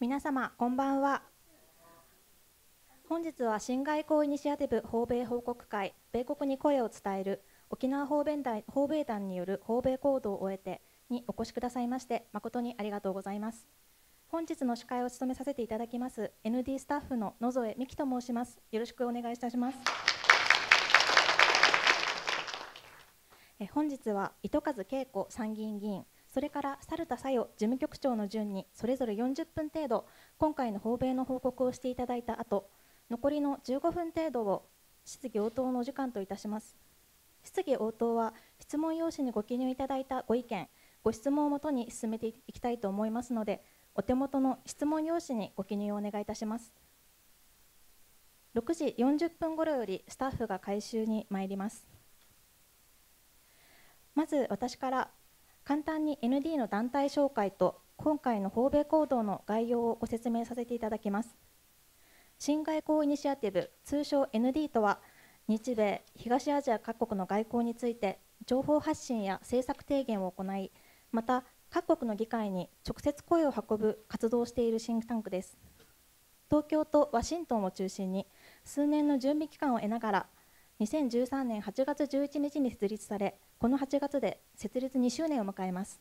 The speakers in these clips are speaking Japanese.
皆様こんばんは本日は新外交イニシアティブ訪米報告会米国に声を伝える沖縄訪米団訪米団による訪米行動を終えてにお越しくださいまして誠にありがとうございます本日の司会を務めさせていただきます ND スタッフの野添美希と申しますよろしくお願いいたします本日は糸数恵子参議院議員それから猿田佐代事務局長の順にそれぞれ40分程度今回の訪米の報告をしていただいた後残りの15分程度を質疑応答のお時間といたします質疑応答は質問用紙にご記入いただいたご意見ご質問をもとに進めていきたいと思いますのでお手元の質問用紙にご記入をお願いいたします6時40分頃よりスタッフが回収に参りますまず私から簡単に ND の団体紹介と今回の訪米行動の概要をご説明させていただきます新外交イニシアティブ通称 ND とは日米東アジア各国の外交について情報発信や政策提言を行いまた各国の議会に直接声を運ぶ活動しているシンクタンクです東京とワシントンを中心に数年の準備期間を得ながら2013年8月11日に設立されこの8月で設立2周年を迎えます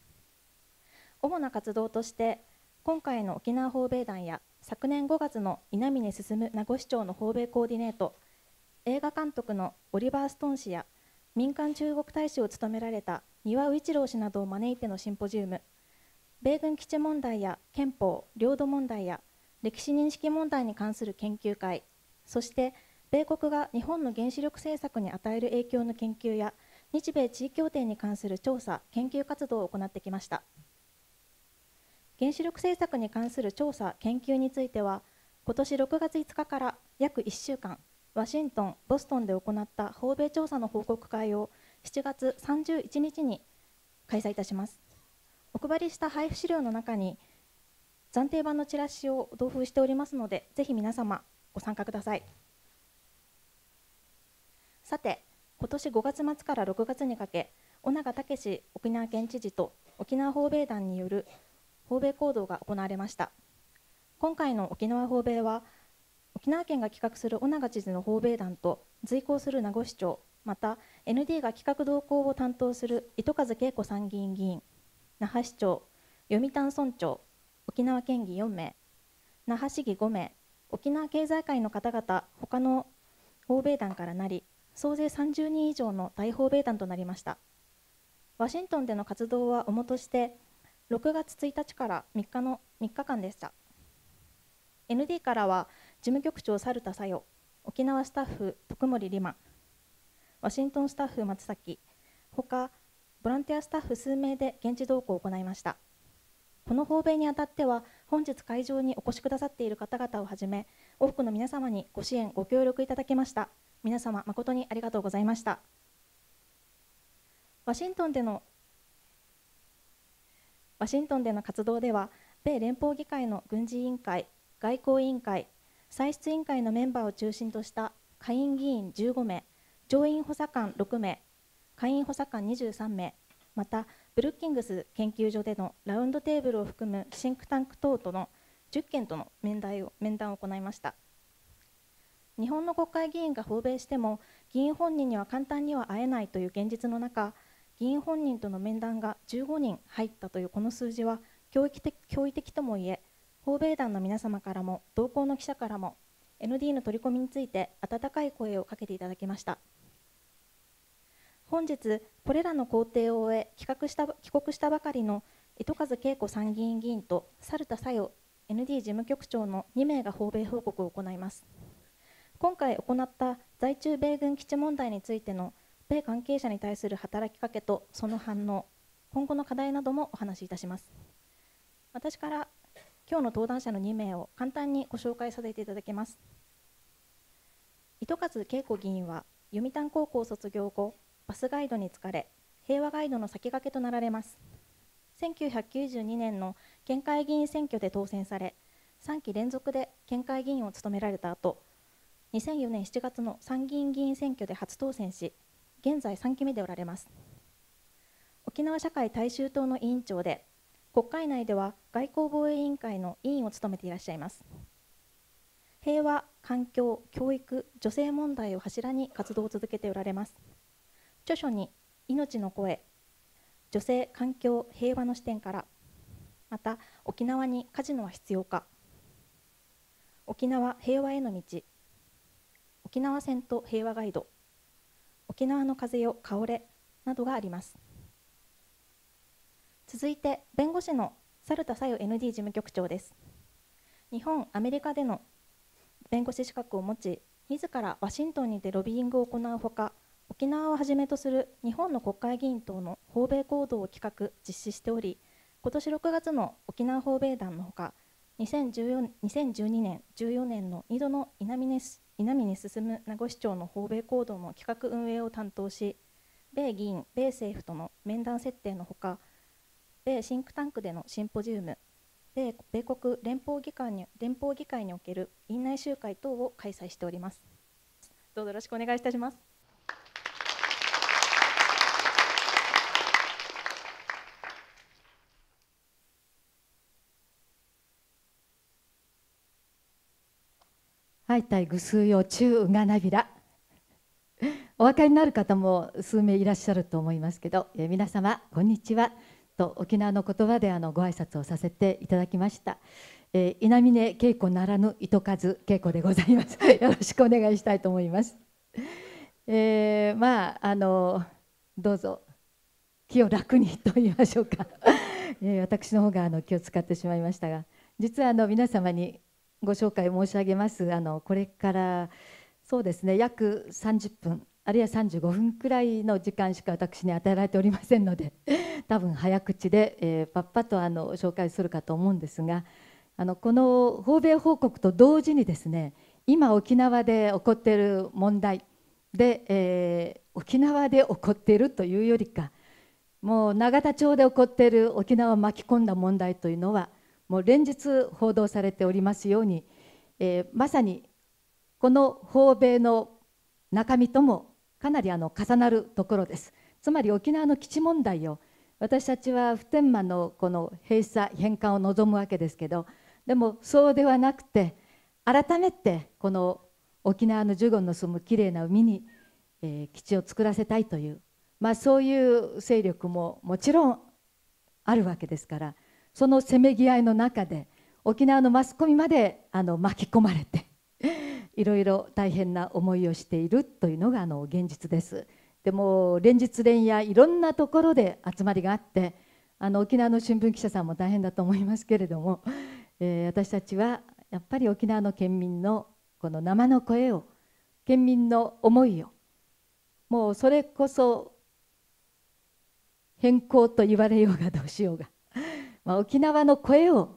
主な活動として今回の沖縄訪米団や昨年5月の稲峰進名護市長の訪米コーディネート映画監督のオリバー・ストーン氏や民間中国大使を務められた丹羽一郎氏などを招いてのシンポジウム米軍基地問題や憲法領土問題や歴史認識問題に関する研究会そして米国が日本の原子力政策に与える影響の研究や日米地位協定に関する調査・研究活動を行ってきました原子力政策に関する調査・研究については今年6月5日から約1週間ワシントン・ボストンで行った訪米調査の報告会を7月31日に開催いたしますお配りした配布資料の中に暫定版のチラシを同封しておりますのでぜひ皆様ご参加ください。さて今年5月末から6月にかけ尾長武沖縄県知事と沖縄訪米団による訪米行動が行われました今回の沖縄訪米は沖縄県が企画する尾長知事の訪米団と随行する名護市長また ND が企画動向を担当する糸数恵子参議院議員那覇市長読谷村長沖縄県議4名那覇市議5名沖縄経済界の方々他の訪米団からなり総勢30人以上の大訪米団となりましたワシントンでの活動は主として6月1日から3日の3日間でした ND からは事務局長猿田さよ沖縄スタッフ徳森里真ワシントンスタッフ松崎ほかボランティアスタッフ数名で現地同行を行いましたこの訪米にあたっては本日会場にお越しくださっている方々をはじめ多くの皆様にご支援ご協力いただきました。皆様誠にありがとうございましたワシントンでのワシントンでの活動では米連邦議会の軍事委員会外交委員会歳出委員会のメンバーを中心とした下院議員15名上院補佐官6名下院補佐官23名またブルッキングス研究所でのラウンドテーブルを含むシンクタンク等との10件との面談を行いました。日本の国会議員が訪米しても議員本人には簡単には会えないという現実の中議員本人との面談が15人入ったというこの数字は驚異的驚異的ともいえ訪米団の皆様からも同行の記者からも ND の取り込みについて温かい声をかけていただきました本日これらの工程を終え帰国した帰国したばかりの糸数恵子参議院議員と猿田佐代 ND 事務局長の2名が訪米報告を行います。今回行った在中米軍基地問題についての米関係者に対する働きかけとその反応今後の課題などもお話しいたします私から今日の登壇者の2名を簡単にご紹介させていただきます糸数恵子議員は読谷高校卒業後バスガイドに就かれ平和ガイドの先駆けとなられます1992年の県会議員選挙で当選され3期連続で県会議員を務められた後2004年7月の参議院議員選挙で初当選し現在3期目でおられます沖縄社会大衆党の委員長で国会内では外交防衛委員会の委員を務めていらっしゃいます平和環境教育女性問題を柱に活動を続けておられます著書に命の声女性環境平和の視点からまた沖縄にカジノは必要か沖縄平和への道沖縄戦と平和ガイド沖縄の風よ香れなどがあります続いて弁護士の猿田さよ ND 事務局長です日本アメリカでの弁護士資格を持ち自らワシントンにてロビーイングを行うほか沖縄をはじめとする日本の国会議員等の訪米行動を企画実施しており今年6月の沖縄訪米団のほか2014 2012年14年の2度の稲峰市南に進む名護市長の訪米行動の企画運営を担当し米議員米政府との面談設定のほか米シンクタンクでのシンポジウム米米国連邦議会に連邦議会における院内集会等を開催しておりますどうぞよろしくお願いいたしますはいたいぐすうよちゅうがなびらお分かりになる方も数名いらっしゃると思いますけど、えー、皆様こんにちはと沖縄の言葉であのご挨拶をさせていただきました、えー、稲峰恵子ならぬ糸数恵子でございます よろしくお願いしたいと思います、えー、まああのどうぞ気を楽にと言いましょうか、えー、私の方があの気を使ってしまいましたが実はあの皆様にご紹介申し上げますあのこれからそうですね約30分あるいは35分くらいの時間しか私に与えられておりませんので 多分早口で、えー、パッパとあの紹介するかと思うんですがあのこの訪米報告と同時にですね今沖縄で起こっている問題で、えー、沖縄で起こっているというよりかもう永田町で起こっている沖縄を巻き込んだ問題というのはもう連日報道されておりますように、えー、まさにこの訪米の中身ともかなりあの重なるところですつまり沖縄の基地問題を私たちは普天間のこの閉鎖返還を望むわけですけどでもそうではなくて改めてこの沖縄のジュゴンの住むきれいな海に、えー、基地を作らせたいという、まあ、そういう勢力ももちろんあるわけですから。そのせめぎ合いの中で沖縄のマスコミまであの巻き込まれて いろいろ大変な思いをしているというのがあの現実です。でも連日連夜いろんなところで集まりがあってあの沖縄の新聞記者さんも大変だと思いますけれども、えー、私たちはやっぱり沖縄の県民のこの生の声を県民の思いをもうそれこそ変更と言われようがどうしようがまあ、沖縄の声を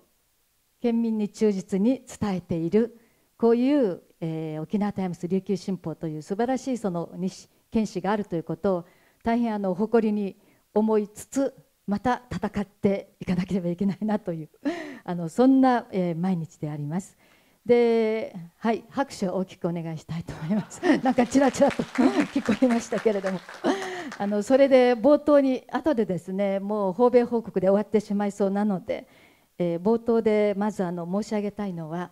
県民に忠実に伝えているこういう、えー、沖縄タイムス琉球新報という素晴らしいその西県史があるということを大変あの誇りに思いつつまた戦っていかなければいけないなという あのそんな、えー、毎日であります。で、はい、拍手を大きくお願いしたいと思います。なんかちらちらと 聞こえましたけれどもあのそれで冒頭に後でですねもう訪米報告で終わってしまいそうなので、えー、冒頭でまずあの申し上げたいのは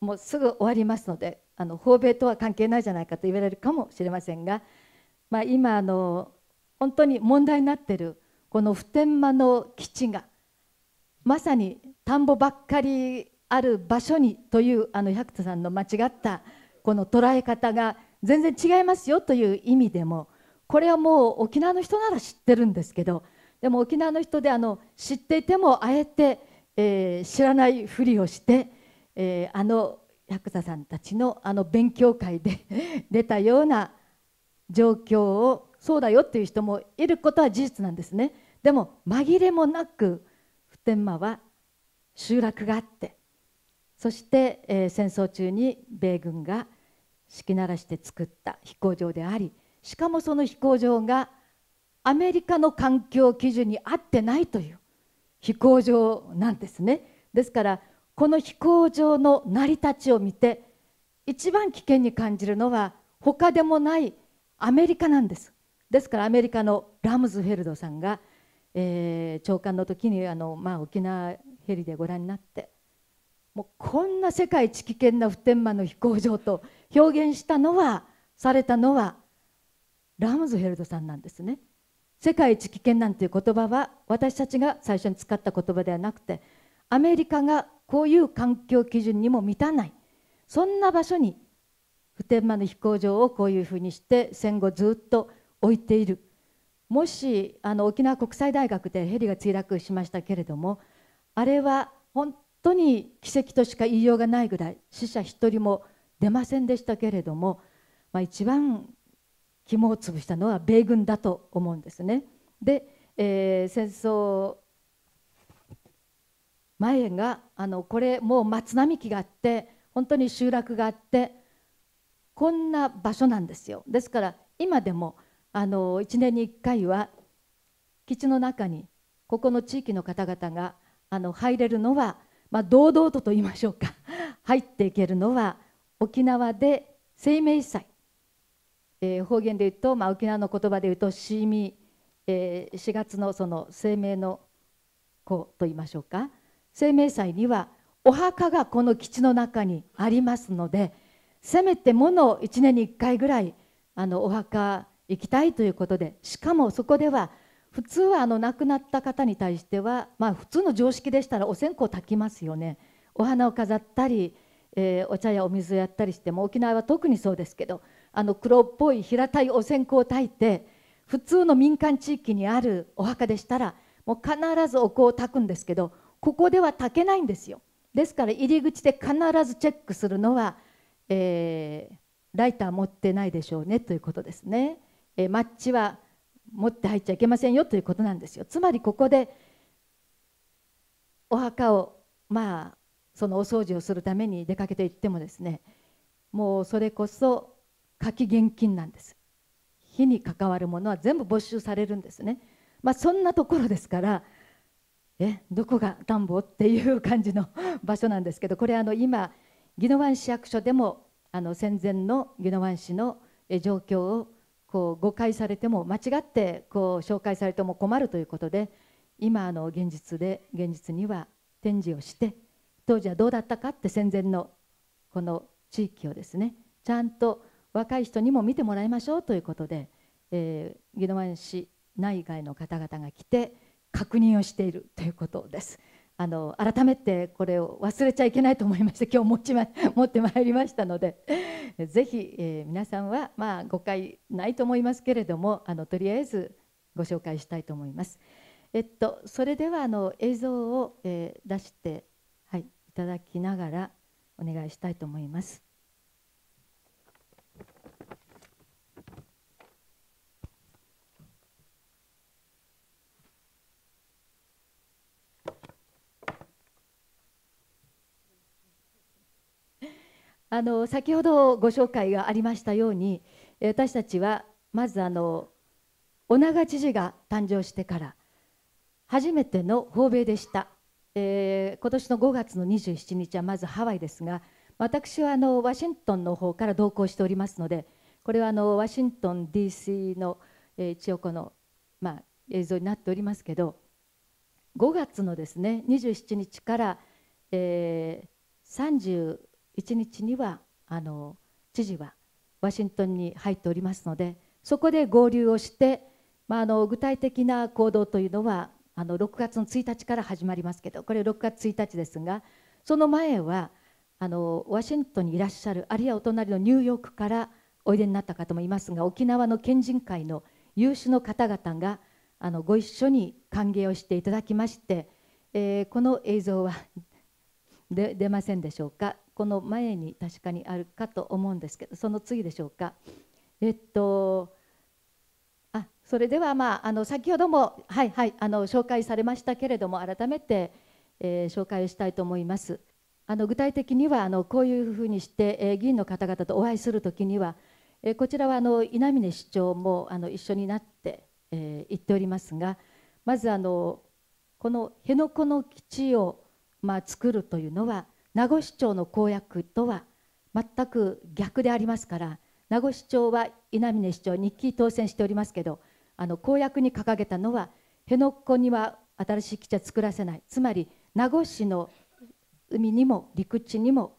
もうすぐ終わりますのであの訪米とは関係ないじゃないかと言われるかもしれませんが、まあ、今あの本当に問題になってるこの普天間の基地がまさに田んぼばっかりある場所にというあの百田さんの間違ったこの捉え方が全然違いますよという意味でもこれはもう沖縄の人なら知ってるんですけどでも沖縄の人であの知っていてもあえて、えー、知らないふりをして、えー、あのヤクザさんたちのあの勉強会で 出たような状況をそうだよっていう人もいることは事実なんですねでも紛れもなく普天間は集落があってそして、えー、戦争中に米軍が敷き鳴らして作った飛行場でありしかもその飛行場がアメリカの環境基準に合ってないという飛行場なんですねですからこの飛行場の成り立ちを見て一番危険に感じるのは他でもないアメリカなんですですからアメリカのラムズフェルドさんが、えー、長官の時にあの、まあ、沖縄ヘリでご覧になってもうこんな世界一危険な普天間の飛行場と表現したのはされたのはラムズヘルドさんなんですね世界一危険なんていう言葉は私たちが最初に使った言葉ではなくてアメリカがこういう環境基準にも満たないそんな場所に普天間の飛行場をこういうふうにして戦後ずっと置いているもしあの沖縄国際大学でヘリが墜落しましたけれどもあれは本当に奇跡としか言いようがないぐらい死者1人も出ませんでしたけれども、まあ、一番肝を潰したのは米軍だと思うんですね。で、えー、戦争前があのこれもう松並木があって本当に集落があってこんな場所なんですよ。ですから今でもあの1年に1回は基地の中にここの地域の方々があの入れるのは、まあ、堂々とと言いましょうか 入っていけるのは沖縄で生命祭えー、方言で言うと、まあ、沖縄の言葉で言うと「しみ」えー、4月のその生命の子と言いましょうか生命祭にはお墓がこの基地の中にありますのでせめてもの1年に1回ぐらいあのお墓行きたいということでしかもそこでは普通はあの亡くなった方に対しては、まあ、普通の常識でしたらお線香炊きますよねお花を飾ったり、えー、お茶やお水をやったりしても沖縄は特にそうですけどあの黒っぽい平たいお線香を焚いて普通の民間地域にあるお墓でしたらもう必ずお香を焚くんですけどここでは炊けないんですよですから入り口で必ずチェックするのは、えー、ライター持ってないでしょうねということですね、えー、マッチは持って入っちゃいけませんよということなんですよつまりここでお墓をまあそのお掃除をするために出かけていってもですねもうそれこそ書き厳禁なんです火に関わるものは全部没収されるんですねまあそんなところですからえどこが田んぼっていう感じの場所なんですけどこれあの今宜野湾市役所でもあの戦前の宜野湾市の状況をこう誤解されても間違ってこう紹介されても困るということで今あの現実で現実には展示をして当時はどうだったかって戦前のこの地域をですねちゃんと若い人にも見てもらいましょうということで、えー、宜野湾市内外の方々が来て確認をしているということです。あの改めてこれを忘れちゃいけないと思いまして 今日持ち、ま、持ってまいりましたので ぜひ、えー、皆さんは、まあ、誤解ないと思いますけれどもあのとりあえずご紹介したいと思います。えっと、それではあの映像を、えー、出して、はい、いただきながらお願いしたいと思います。あの先ほどご紹介がありましたように私たちはまずあの尾長知事が誕生してから初めての訪米でした、えー、今年の5月の27日はまずハワイですが私はあのワシントンの方から同行しておりますのでこれはあのワシントン DC の、えー、一応この、まあ、映像になっておりますけど5月のですね27日から、えー、30 1日にはあの知事はワシントンに入っておりますのでそこで合流をして、まあ、あの具体的な行動というのはあの6月の1日から始まりますけどこれ6月1日ですがその前はあのワシントンにいらっしゃるあるいはお隣のニューヨークからおいでになった方もいますが沖縄の県人会の有志の方々があのご一緒に歓迎をしていただきまして、えー、この映像は出ませんでしょうかこの前に確かにあるかと思うんですけどその次でしょうか。えっとあそれでは、まあ、あの先ほども、はいはい、あの紹介されましたけれども改めて、えー、紹介をしたいと思います。あの具体的にはあのこういうふうにして、えー、議員の方々とお会いする時には、えー、こちらはあの稲峰市長もあの一緒になって、えー、言っておりますがまずあのこの辺野古の基地を、まあ、作るというのは名護市長の公約とは全く逆でありますから名護市長は稲峰市長日記当選しておりますけどあの公約に掲げたのは辺野古には新しい基地は作らせないつまり名護市の海にも陸地にも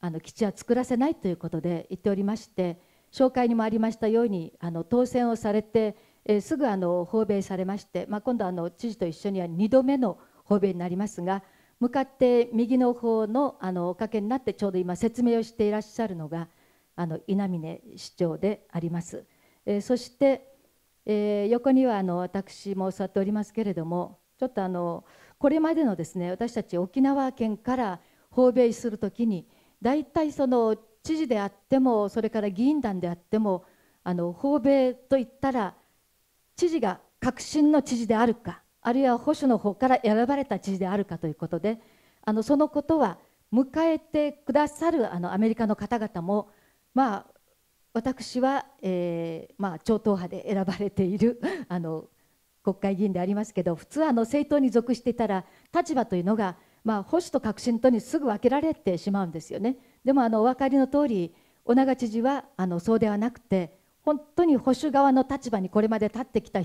あの基地は作らせないということで言っておりまして紹介にもありましたようにあの当選をされて、えー、すぐあの訪米されまして、まあ、今度あの知事と一緒には2度目の訪米になりますが。向かって右の方のあのおかけになってちょうど今説明をしていらっしゃるのがあの稲峰市長であります。えー、そして、えー、横にはあの私も座っておりますけれどもちょっとあのこれまでのですね私たち沖縄県から訪米するときに大体その知事であってもそれから議員団であってもあの訪米といったら知事が革新の知事であるかあるいは保守の方から選ばれた知事であるかということであのそのことは迎えてくださるあのアメリカの方々も、まあ、私は、えーまあ、超党派で選ばれている あの国会議員でありますけど普通あの政党に属していたら立場というのが、まあ、保守と革新とにすぐ分けられてしまうんですよね。でもあのお分かりの通り尾長知事はあのそうではなくて本当に保守側の立場にこれまで立ってきた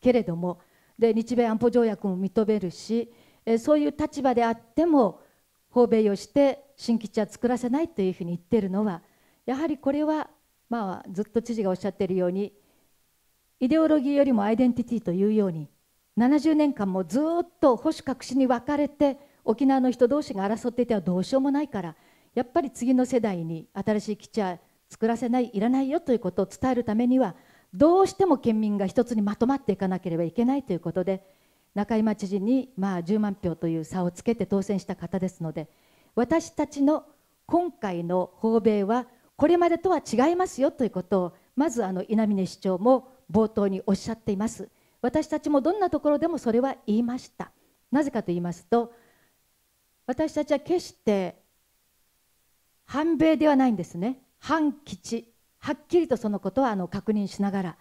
けれどもで日米安保条約も認めるし、えそういう立場であっても訪米をして新基地は作らせないというふうに言っているのはやはりこれは、まあ、ずっと知事がおっしゃっているようにイデオロギーよりもアイデンティティというように70年間もずっと保守革新に分かれて沖縄の人同士が争っていてはどうしようもないからやっぱり次の世代に新しい基地は作らせないいらないよということを伝えるためにはどうしても県民が一つにまとまっていかなければいけないということで中井町知にまあ10万票という差をつけて当選した方ですので私たちの今回の訪米はこれまでとは違いますよということをまずあの稲峰市長も冒頭におっしゃっています私たちもどんなところでもそれは言いましたなぜかと言いますと私たちは決して反米ではないんですね反基地はっきりとそのことはあの確認しながら、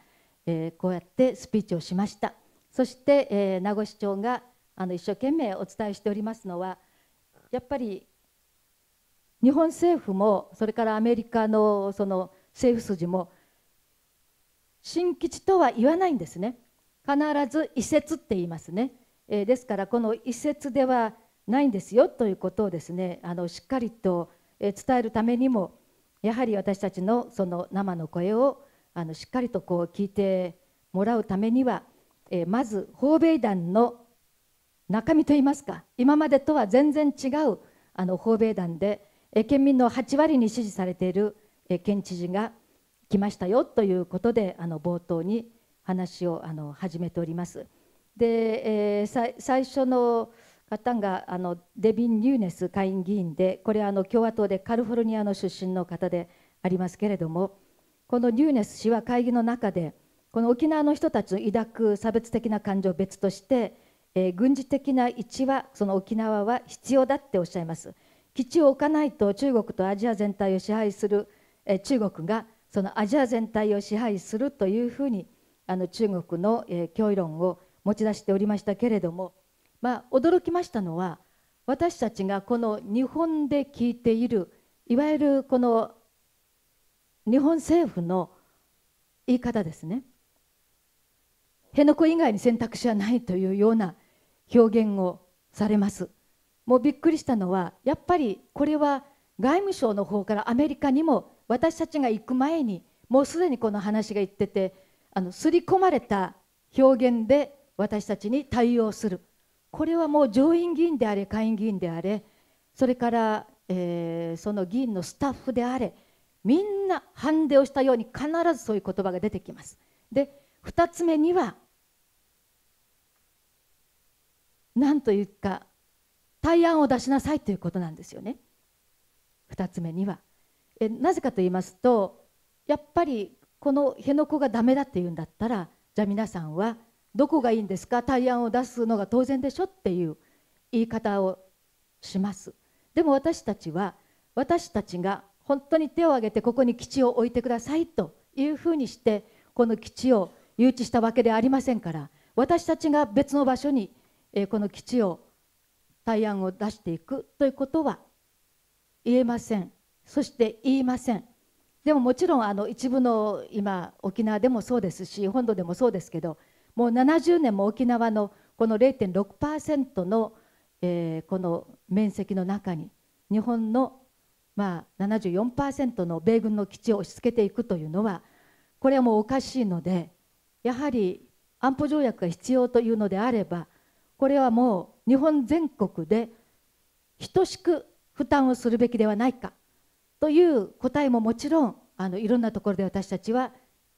えー、こうやってスピーチをしましたそして、えー、名護市長があの一生懸命お伝えしておりますのはやっぱり日本政府もそれからアメリカのその政府筋も新基地とは言わないんですね必ず移設って言いますね、えー、ですからこの移設ではないんですよということをですねあのしっかりと伝えるためにもやはり私たちのその生の声をあのしっかりとこう聞いてもらうためには、えー、まず訪米団の中身といいますか今までとは全然違うあの訪米団で、えー、県民の8割に支持されている、えー、県知事が来ましたよということであの冒頭に話をあの始めております。で、えー、最初のンがあのデビン・ニューネス下院議員でこれはあの共和党でカリフォルニアの出身の方でありますけれどもこのニューネス氏は会議の中でこの沖縄の人たちの抱く差別的な感情を別として、えー、軍事的な位置はその沖縄は必要だっておっしゃいます基地を置かないと中国とアジア全体を支配する、えー、中国がそのアジア全体を支配するというふうにあの中国の、えー、脅威論を持ち出しておりましたけれどもまあ、驚きましたのは私たちがこの日本で聞いているいわゆるこの日本政府の言い方ですね辺野古以外に選択肢はないというような表現をされますもうびっくりしたのはやっぱりこれは外務省の方からアメリカにも私たちが行く前にもうすでにこの話が言っててあの刷り込まれた表現で私たちに対応するこれはもう上院議員であれ下院議員であれそれから、えー、その議員のスタッフであれみんなハンデをしたように必ずそういう言葉が出てきます。で2つ目には何というか対案を出しなさいということなんですよね。2つ目にはえなぜかと言いますとやっぱりこの辺野古がダメだっていうんだったらじゃあ皆さんはどこがいいんですか対案を出すのが当然でしょっていう言い方をしますでも私たちは私たちが本当に手を挙げてここに基地を置いてくださいというふうにしてこの基地を誘致したわけではありませんから私たちが別の場所にこの基地を対案を出していくということは言えませんそして言いませんでももちろんあの一部の今沖縄でもそうですし本土でもそうですけどもう70年も沖縄のこの0.6%の、えー、この面積の中に日本の、まあ、74%の米軍の基地を押し付けていくというのはこれはもうおかしいのでやはり安保条約が必要というのであればこれはもう日本全国で等しく負担をするべきではないかという答えももちろんあのいろんなところで私たちは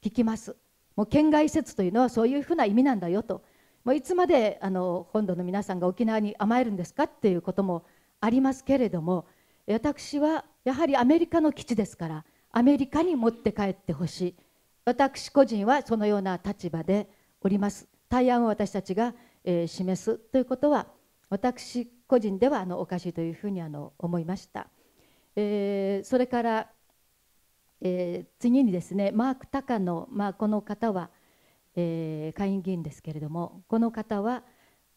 聞きます。もう県外説設というのはそういうふうな意味なんだよともういつまであの本土の皆さんが沖縄に甘えるんですかっていうこともありますけれども私はやはりアメリカの基地ですからアメリカに持って帰ってほしい私個人はそのような立場でおります対案を私たちが、えー、示すということは私個人ではあのおかしいというふうにあの思いました、えー、それからえー、次にですねマーク・タカノ、まあ、この方は、えー、下院議員ですけれどもこの方は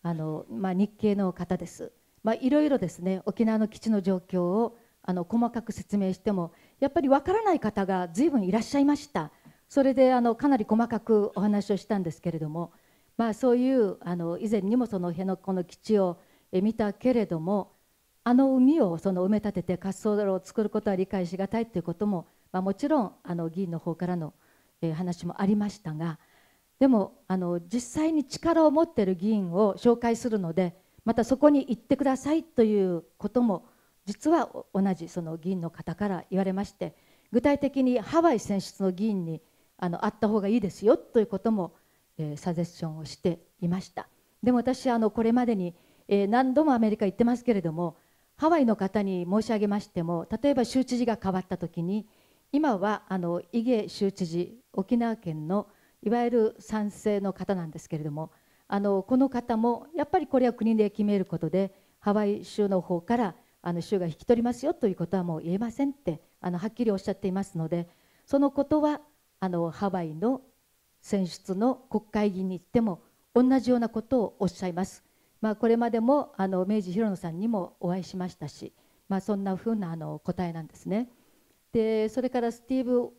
あの、まあ、日系の方です、まあ、いろいろですね沖縄の基地の状況をあの細かく説明してもやっぱりわからない方が随分いらっしゃいましたそれであのかなり細かくお話をしたんですけれども、まあ、そういうあの以前にもその辺野古の基地を見たけれどもあの海をその埋め立てて滑走路を作ることは理解しがたいということもまあ、もちろんあの議員の方からの、えー、話もありましたがでもあの実際に力を持っている議員を紹介するのでまたそこに行ってくださいということも実は同じその議員の方から言われまして具体的にハワイ選出の議員にあの会った方がいいですよということも、えー、サジェッションをしていましたでも私あのこれまでに、えー、何度もアメリカ行ってますけれどもハワイの方に申し上げましても例えば州知事が変わった時に今はあの伊毛州知事沖縄県のいわゆる賛成の方なんですけれどもあのこの方もやっぱりこれは国で決めることでハワイ州の方からあの州が引き取りますよということはもう言えませんってあのはっきりおっしゃっていますのでそのことはあのハワイの選出の国会議員に行っても同じようなことをおっしゃいます。まあ、これまでもあの明治広野さんにもお会いしましたし、まあ、そんなふうなあの答えなんですね。でそれからスティーブ・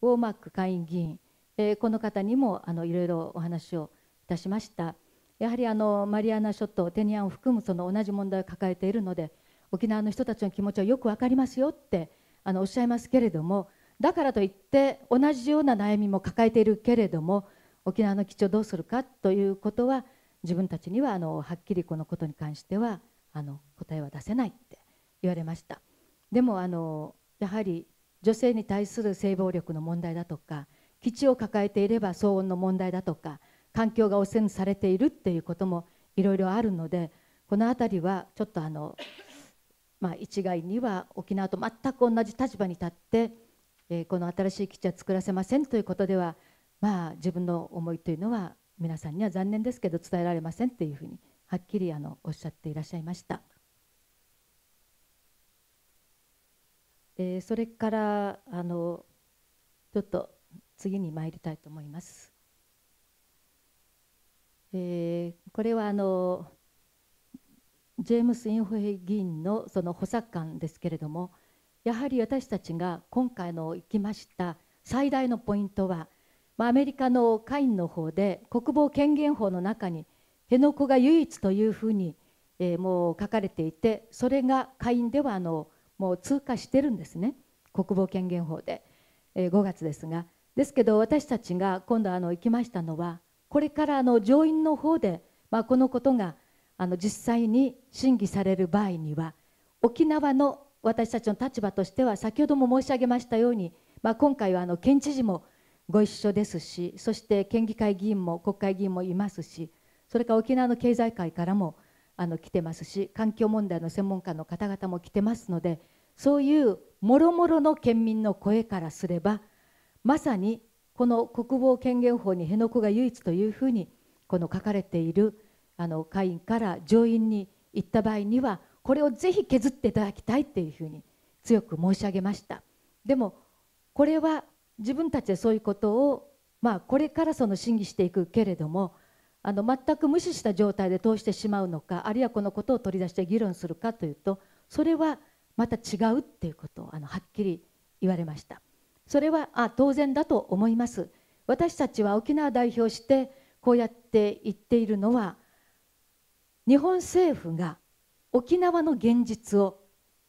ウォーマック下院議員、えー、この方にもあのいろいろお話をいたしましたやはりあのマリアナ諸島テニアンを含むその同じ問題を抱えているので沖縄の人たちの気持ちはよく分かりますよってあのおっしゃいますけれどもだからといって同じような悩みも抱えているけれども沖縄の基地をどうするかということは自分たちにはあのはっきりこのことに関してはあの答えは出せないって言われましたでもあのやはり女性に対する性暴力の問題だとか基地を抱えていれば騒音の問題だとか環境が汚染されているっていうこともいろいろあるのでこの辺りはちょっとあの、まあ、一概には沖縄と全く同じ立場に立って、えー、この新しい基地は作らせませんということでは、まあ、自分の思いというのは皆さんには残念ですけど伝えられませんっていうふうにはっきりあのおっしゃっていらっしゃいました。えー、それからあのちょっと次に参りたいと思います。えー、これはあのジェームス・インホヘ議員のその補佐官ですけれどもやはり私たちが今回の行きました最大のポイントは、まあ、アメリカの下院の方で国防権限法の中に辺野古が唯一というふうに、えー、もう書かれていてそれが下院ではあのもう通過してるんですね国防権限法で、えー、5月ですがですけど私たちが今度あの行きましたのはこれからあの上院の方で、まあ、このことがあの実際に審議される場合には沖縄の私たちの立場としては先ほども申し上げましたように、まあ、今回はあの県知事もご一緒ですしそして県議会議員も国会議員もいますしそれから沖縄の経済界からもあの来てますし環境問題の専門家の方々も来てますのでそういうもろもろの県民の声からすればまさにこの国防権限法に辺野古が唯一というふうにこの書かれているあの会員から上院に行った場合にはこれをぜひ削っていただきたいっていうふうに強く申し上げましたでもこれは自分たちでそういうことをまあこれからその審議していくけれどもあの全く無視した状態で通してしまうのかあるいはこのことを取り出して議論するかというとそれはまた違うっていうことをあのはっきり言われましたそれはあ当然だと思います私たちは沖縄代表してこうやって言っているのは日本政府が沖縄の現実を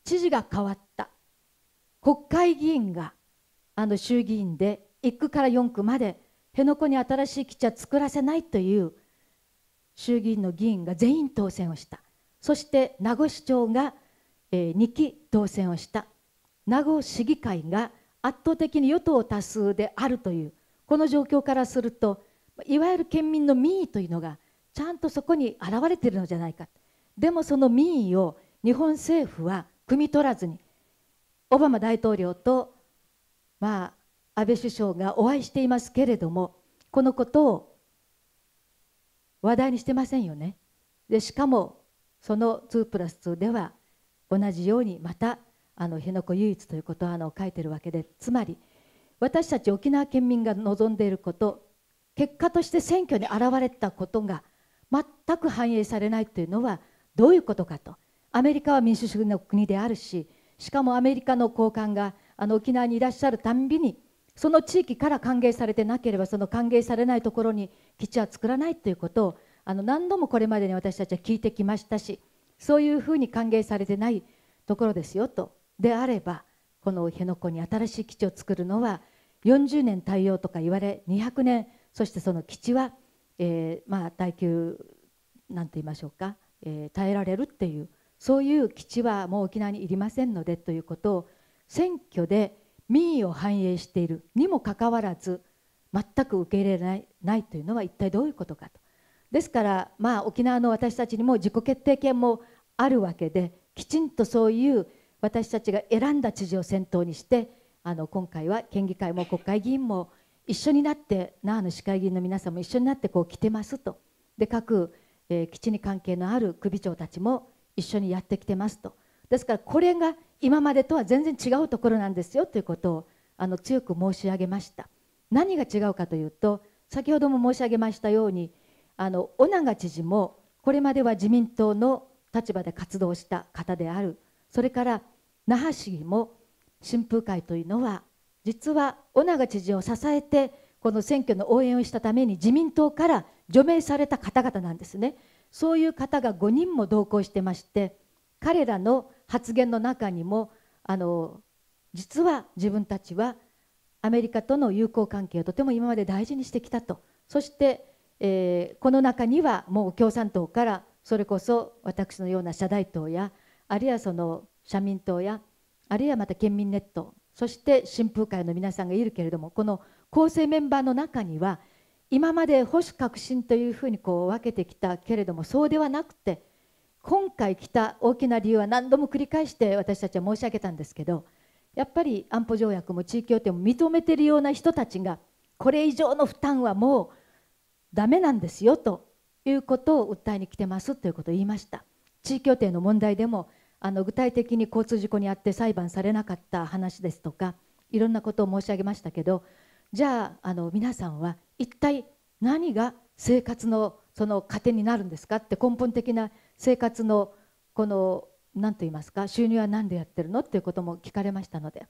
知事が変わった国会議員があの衆議院で1区から4区まで辺野古に新しい基地は作らせないという衆議院の議員が全員当選をしたそして名護市長が、え2期当選をした名護市議会が圧倒的に与党多数であるというこの状況からするといわゆる県民の民意というのがちゃんとそこに表れているのじゃないかでもその民意を日本政府は汲み取らずにオバマ大統領と、まあ、安倍首相がお会いしていますけれどもこのことを話題にしてませんよね。でしかもその2プラス2では同じようにまたあの辺野古唯一ということをあの書いてるわけでつまり私たち沖縄県民が望んでいること結果として選挙に現れたことが全く反映されないというのはどういうことかとアメリカは民主主義の国であるししかもアメリカの高官があの沖縄にいらっしゃるたんびにその地域から歓迎されてなければその歓迎されないところに基地は作らないということをあの何度もこれまでに私たちは聞いてきましたしそういうふうに歓迎されてないところですよとであればこの辺野古に新しい基地を作るのは40年対応とか言われ200年そしてその基地は、えー、まあ耐久なんて言いましょうか、えー、耐えられるっていうそういう基地はもう沖縄にいりませんのでということを選挙で民意を反映しているにもかかわらず全く受け入れないないというのは一体どういうことかとですからまあ沖縄の私たちにも自己決定権もあるわけできちんとそういう私たちが選んだ知事を先頭にしてあの今回は県議会も国会議員も一緒になって那覇の市会議員の皆さんも一緒になってこう来てますとで各、えー、基地に関係のある首長たちも一緒にやってきてますとですからこれが今までとは全然違うところなんですよということをあの強く申し上げました何が違うかというと先ほども申し上げましたようにあの尾長知事もこれまでは自民党の立場で活動した方であるそれから那覇市議も新風会というのは実は尾長知事を支えてこの選挙の応援をしたために自民党から除名された方々なんですねそういう方が5人も同行してまして彼らの発言の中にもあの実は自分たちはアメリカとの友好関係をとても今まで大事にしてきたとそして、えー、この中にはもう共産党からそれこそ私のような社大党やあるいはその社民党やあるいはまた県民ネットそして新風会の皆さんがいるけれどもこの構成メンバーの中には今まで保守革新というふうにこう分けてきたけれどもそうではなくて今回来た大きな理由は何度も繰り返して私たちは申し上げたんですけどやっぱり安保条約も地域協定も認めてるような人たちがこれ以上の負担はもうダメなんですよということを訴えに来てますということを言いました地域協定の問題でもあの具体的に交通事故にあって裁判されなかった話ですとかいろんなことを申し上げましたけどじゃああの皆さんは一体何が生活のその糧になるんですかって根本的な生活のこの何と言いますか収入は何でやってるのっていうことも聞かれましたので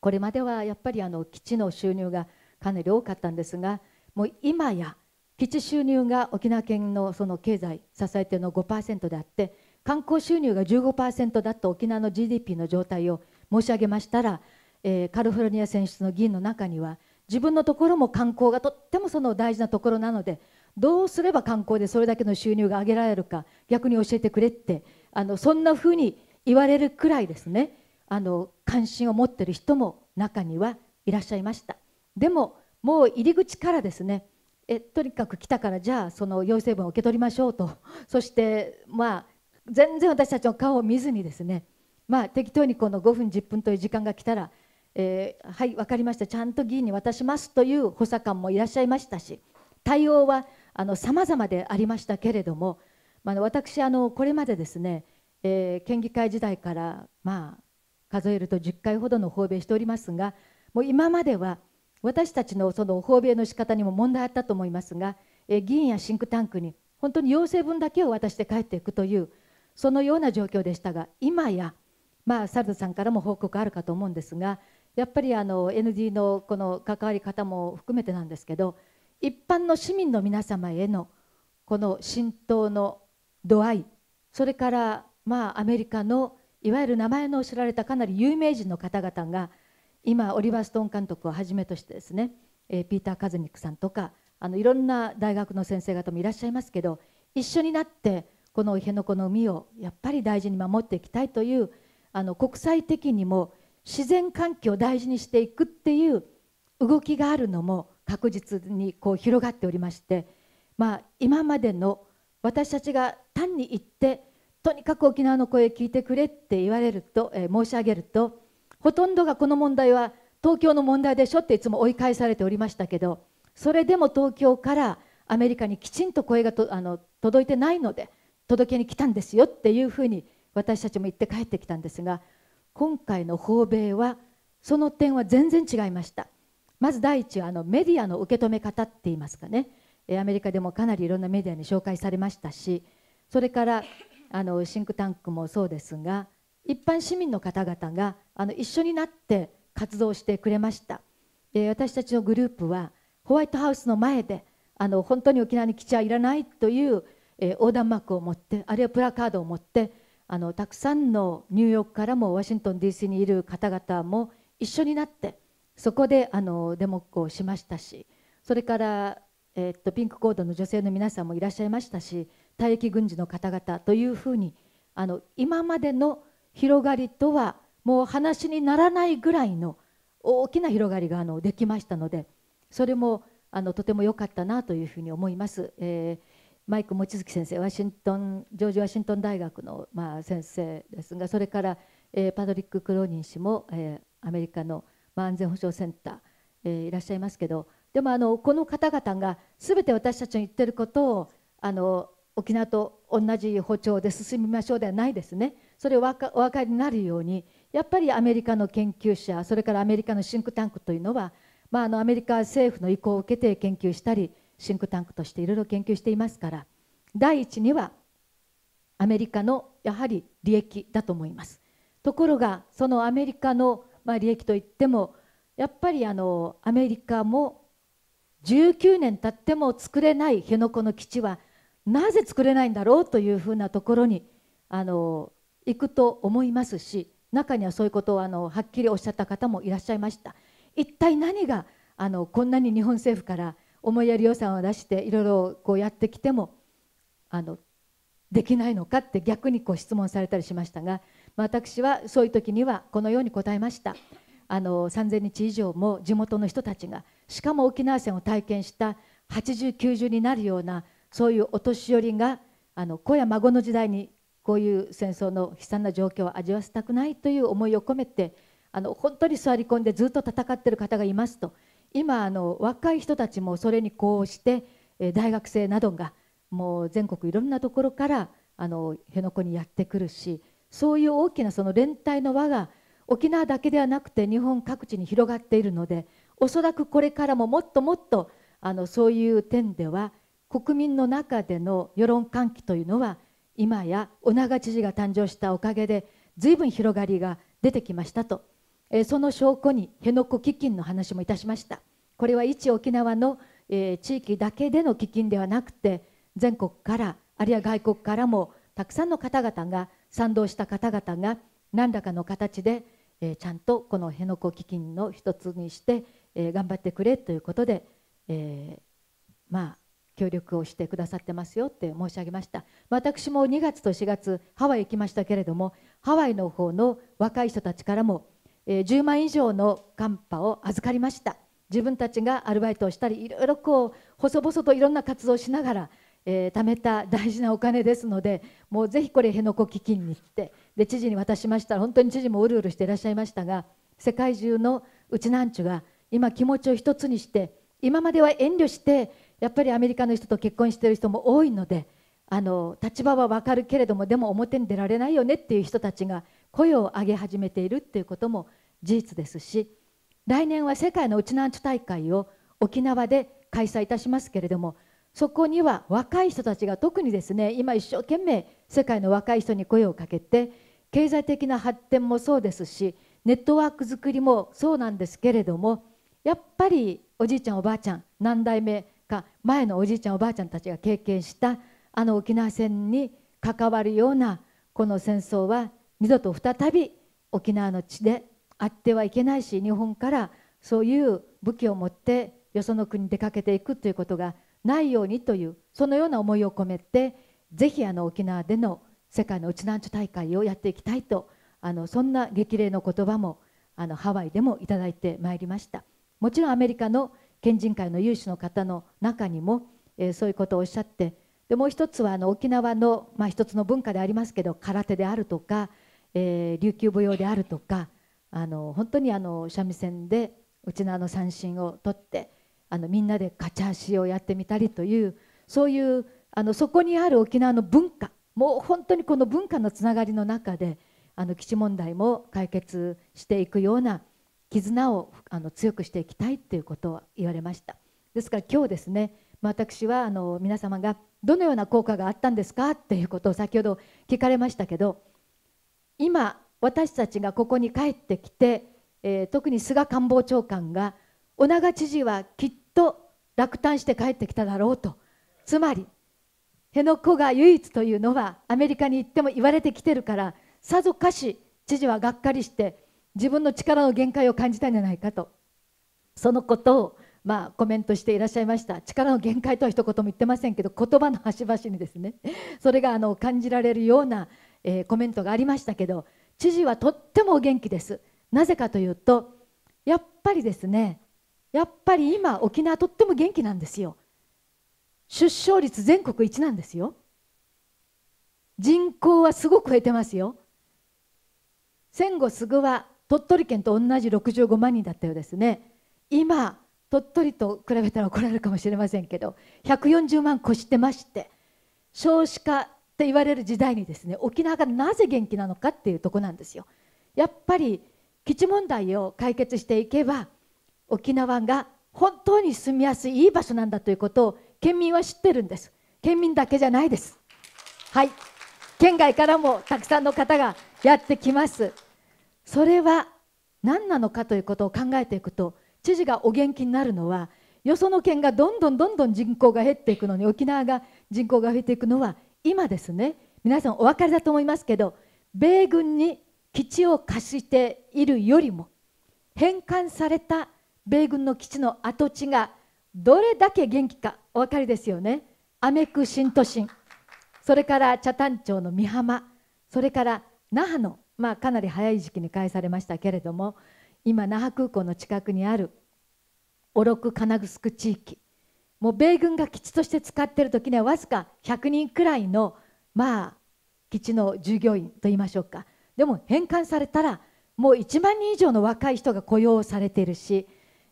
これまではやっぱりあの基地の収入がかなり多かったんですがもう今や基地収入が沖縄県のその経済支えての5%であって観光収入が15%だった沖縄の GDP の状態を申し上げましたら、えー、カリフォルニア選出の議員の中には自分のところも観光がとってもその大事なところなのでどうすれば観光でそれだけの収入が上げられるか逆に教えてくれってあのそんなふうに言われるくらいですねあの関心を持ってる人も中にはいらっしゃいましたでももう入り口からですねえとにかく来たからじゃあその養成分を受け取りましょうとそしてまあ全然私たちの顔を見ずにですねまあ適当にこの5分10分という時間が来たら、えー、はい分かりましたちゃんと議員に渡しますという補佐官もいらっしゃいましたし対応はあの様々でありましたけれども、まあ、私あのこれまでですね、えー、県議会時代からまあ数えると10回ほどの訪米しておりますがもう今までは私たちのその訪米の仕方にも問題あったと思いますが、えー、議員やシンクタンクに本当に要請分だけを渡して帰っていくというそのような状況でしたが今やまあサルさんからも報告あるかと思うんですがやっぱりあの ND のこの関わり方も含めてなんですけど一般の市民の皆様へのこの浸透の度合いそれからまあアメリカのいわゆる名前の知られたかなり有名人の方々が今オリバー・ストーン監督をはじめとしてですね、えー、ピーター・カズニックさんとかあのいろんな大学の先生方もいらっしゃいますけど一緒になってこの辺野古の海をやっぱり大事に守っていきたいというあの国際的にも自然環境を大事にしていくっていう動きがあるのも確実にこう広がっておりまして、まあ、今までの私たちが単に言ってとにかく沖縄の声聞いてくれって言われると、えー、申し上げるとほとんどがこの問題は東京の問題でしょっていつも追い返されておりましたけどそれでも東京からアメリカにきちんと声がとあの届いてないので届けに来たんですよっていうふうに私たちも言って帰ってきたんですが今回の訪米はその点は全然違いましたまず第一はあのメディアの受け止め方って言いますかねアメリカでもかなりいろんなメディアに紹介されましたしそれからあのシンクタンクもそうですが一般市民の方々があの一緒になって活動してくれました、え私たちのグループはホワイトハウスの前であの本当に沖縄に来ちゃいらないという、え横断幕を持ってあるいはプラカードを持ってあのたくさんのニューヨークからもワシントン DC にいる方々も一緒になってそこであのデモをしましたしそれから、えっとピンクコードの女性の皆さんもいらっしゃいましたし退役軍事の方々というふうにあの今までの広がりとはもう話にならないぐらいの大きな広がりがあのできましたのでそれもあのとても良かったなというふうに思います。えーマイク望月先生ワシントンジョージ・ワシントン大学の、まあ、先生ですがそれから、えー、パトリック・クローニン氏も、えー、アメリカのまあ、安全保障センター、えー、いらっしゃいますけどでもあのこの方々が全て私たちの言ってることをあの沖縄と同じ歩調で進みましょうではないですねそれをお分かりになるようにやっぱりアメリカの研究者それからアメリカのシンクタンクというのは、まあ、あのアメリカ政府の意向を受けて研究したりシンクタンクとしていろいろ研究していますから第一にはアメリカのやはり利益だと思います。ところがそのアメリカのまあ、利益といってもやっぱりあのアメリカも19年経っても作れない辺野古の基地はなぜ作れないんだろうというふうなところにあの行くと思いますし中にはそういうことをあのはっきりおっしゃった方もいらっしゃいました。一体何があのこんなに日本政府から思いやり予算を出していろいろこうやってきてもあのできないのかって逆にこ質問されたりしましたがまあ、私はそういう時にはこのように答えましたあの3000日以上も地元の人たちがしかも沖縄戦を体験した8090になるようなそういうお年寄りがあの子や孫の時代にこういう戦争の悲惨な状況を味わわせたくないという思いを込めてあの本当に座り込んでずっと戦ってる方がいますと今あの若い人たちもそれにこうして、大学生などがもう全国いろんなところからあの辺野古にやってくるしそういう大きなその連帯の輪が沖縄だけではなくて日本各地に広がっているのでおそらくこれからももっともっとあのそういう点では国民の中での世論喚起というのは今や尾長知事が誕生したおかげで随分広がりが出てきましたと、えー、その証拠に辺野古基金の話もいたしましたこれは一沖縄の、えー、地域だけでの基金ではなくて全国からあるいは外国からもたくさんの方々が賛同した方々が何らかの形で、えちゃんとこの辺野古基金の一つにして、え頑張ってくれということで、えまあ協力をしてくださってますよって申し上げました私も2月と4月ハワイ行きましたけれどもハワイの方の若い人たちからも、え10万以上の寒波を預かりました自分たちがアルバイトをしたりいろいろこう細々といろんな活動をしながらえー、貯めた大事なお金ですのでもうぜひこれ辺野古基金に行ってで知事に渡しましたら本当に知事もうるうるしていらっしゃいましたが世界中のうちなんちゅが今気持ちを一つにして今までは遠慮してやっぱりアメリカの人と結婚してる人も多いのであの立場は分かるけれどもでも表に出られないよねっていう人たちが声を上げ始めているっていうことも事実ですし来年は世界のうちなんちゅ大会を沖縄で開催いたしますけれどもそこには若い人たちが特にですね今一生懸命世界の若い人に声をかけて経済的な発展もそうですしネットワーク作りもそうなんですけれどもやっぱりおじいちゃんおばあちゃん何代目か前のおじいちゃんおばあちゃんたちが経験したあの沖縄戦に関わるようなこの戦争は二度と再び沖縄の地であってはいけないし日本からそういう武器を持ってよその国に出かけていくということがないようにというそのような思いを込めてぜひあの沖縄での世界のウチナンチ大会をやっていきたいとあのそんな激励の言葉もあのハワイでもいただいてまいりましたもちろんアメリカの県人会の有志の方の中にも、えー、そういうことをおっしゃってでもう一つはあの沖縄の、まあ、一つの文化でありますけど空手であるとか、えー、琉球舞踊であるとかあの本当にあの三味線でうちのあの三振を取ってあのみんなでカチャーシをやってみたりというそういうあのそこにある沖縄の文化もう本当にこの文化のつながりの中であの基地問題も解決していくような絆をあの強くしていきたいということを言われましたですから今日ですね私はあの皆様がどのような効果があったんですかっていうことを先ほど聞かれましたけど今私たちがここに帰ってきて、えー、特に菅官房長官が女川知事はきっと落胆して帰ってきただろうとつまり辺野古が唯一というのはアメリカに行っても言われてきてるからさぞかし知事はがっかりして自分の力の限界を感じたんじゃないかとそのことをまあコメントしていらっしゃいました力の限界とは一言も言ってませんけど言葉の端々にですねそれがあの感じられるような、えコメントがありましたけど知事はとってもお元気ですなぜかというとやっぱりですねやっぱり今沖縄とっても元気なんですよ出生率全国一なんですよ人口はすごく増えてますよ戦後すぐは鳥取県と同じ65万人だったようですね今鳥取と比べたら怒られるかもしれませんけど140万越してまして少子化って言われる時代にですね沖縄がなぜ元気なのかっていうとこなんですよ。やっぱり基地問題を解決していけば沖縄が本当に住みやすいいい場所なんだということを県民は知ってるんです県民だけじゃないですはい県外からもたくさんの方がやってきますそれは何なのかということを考えていくと知事がお元気になるのはよその県がどんどんどんどん人口が減っていくのに沖縄が人口が増えていくのは今ですね皆さんお分かりだと思いますけど米軍に基地を貸しているよりも返還された米軍の基地の跡地がどれだけ元気かお分かりですよねアメク新都心それから北谷町の美浜それから那覇の、まあ、かなり早い時期に返されましたけれども今那覇空港の近くにあるオロク金城地域もう米軍が基地として使っている時にはわずか100人くらいの、まあ、基地の従業員といいましょうかでも返還されたらもう1万人以上の若い人が雇用されているし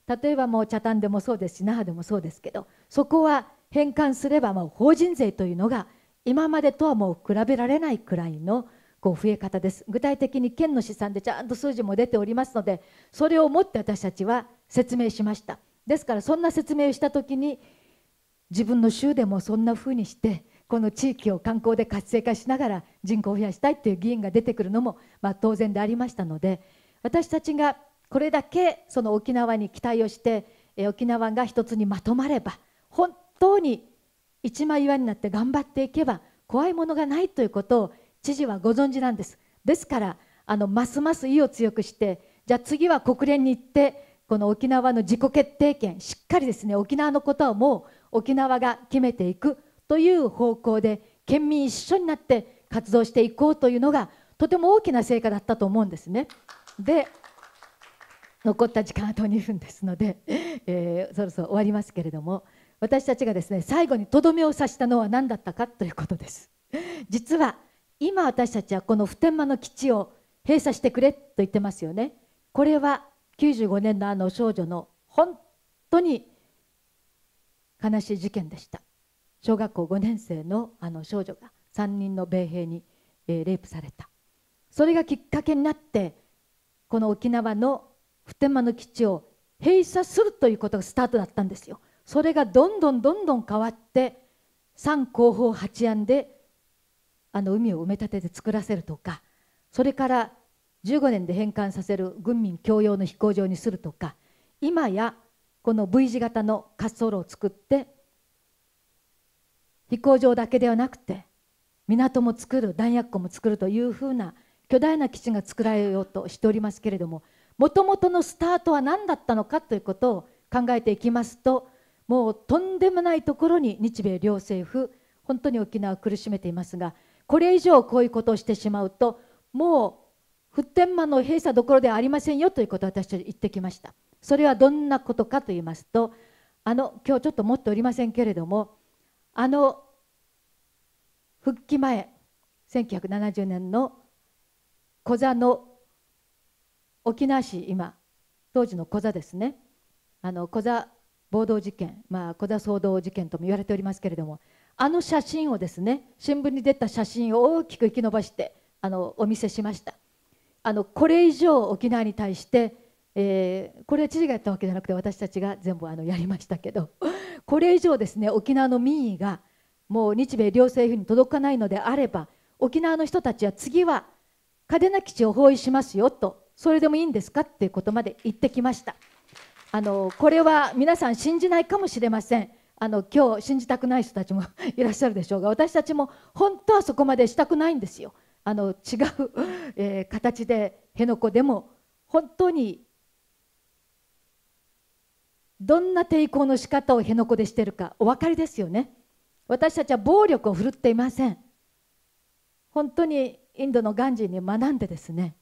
例えばもう茶炭でもそうですし那覇でもそうですけどそこは返還すればもう法人税というのが今までとはもう比べられないくらいのこう増え方です具体的に県の試算でちゃんと数字も出ておりますのでそれをもって私たちは説明しましたですからそんな説明をした時に自分の州でもそんなふうにしてこの地域を観光で活性化しながら人口を増やしたいという議員が出てくるのもまあ当然でありましたので私たちがこれだけその沖縄に期待をして沖縄が一つにまとまれば本当に一枚岩になって頑張っていけば怖いものがないということを知事はご存知なんですですからあのますます意を強くしてじゃあ次は国連に行ってこの沖縄の自己決定権しっかりですね沖縄のことはもう沖縄が決めていくという方向で県民一緒になって活動していこうというのがとても大きな成果だったと思うんですね。で残った時間あと2分ですので、えー、そろそろ終わりますけれども私たちがですね最後にとどめを刺したのは何だったかということです実は今私たちはこの普天間の基地を閉鎖してくれと言ってますよねこれは95年のあの少女の本当に悲しい事件でした小学校5年生のあの少女が3人の米兵に、えー、レイプされたそれがきっかけになってこの沖縄の普天間の基地を閉鎖するということがスタートだったんですよ。それがどんどんどんどん変わって三後方八案であの海を埋め立てて作らせるとかそれから15年で返還させる軍民共用の飛行場にするとか今やこの V 字型の滑走路を作って飛行場だけではなくて港も作る弾薬庫も作るというふうな巨大な基地が作られようとしておりますけれどももともとのスタートは何だったのかということを考えていきますともうとんでもないところに日米両政府本当に沖縄を苦しめていますがこれ以上こういうことをしてしまうともう普天間の閉鎖どころではありませんよということを私は言ってきましたそれはどんなことかと言いますとあの今日ちょっと持っておりませんけれどもあの復帰前1970年の小座の沖縄市今当時の小座ですねあの小座暴動事件、まあ、小座騒動事件とも言われておりますけれどもあの写真をですね新聞に出た写真を大きく生き延ばしてあのお見せしましたあのこれ以上沖縄に対して、えー、これは知事がやったわけじゃなくて私たちが全部あのやりましたけど これ以上ですね沖縄の民意がもう日米両政府に届かないのであれば沖縄の人たちは次は嘉手納基地を包囲しますよとそれでもいいんですかっていうことまで言ってきましたあのこれは皆さん信じないかもしれませんあの今日信じたくない人たちもいらっしゃるでしょうが私たちも本当はそこまでしたくないんですよあの違うえー、形で辺野古でも本当にどんな抵抗の仕方を辺野古でしてるかお分かりですよね私たちは暴力を振るっていません本当にインドのガンジーに学んでですね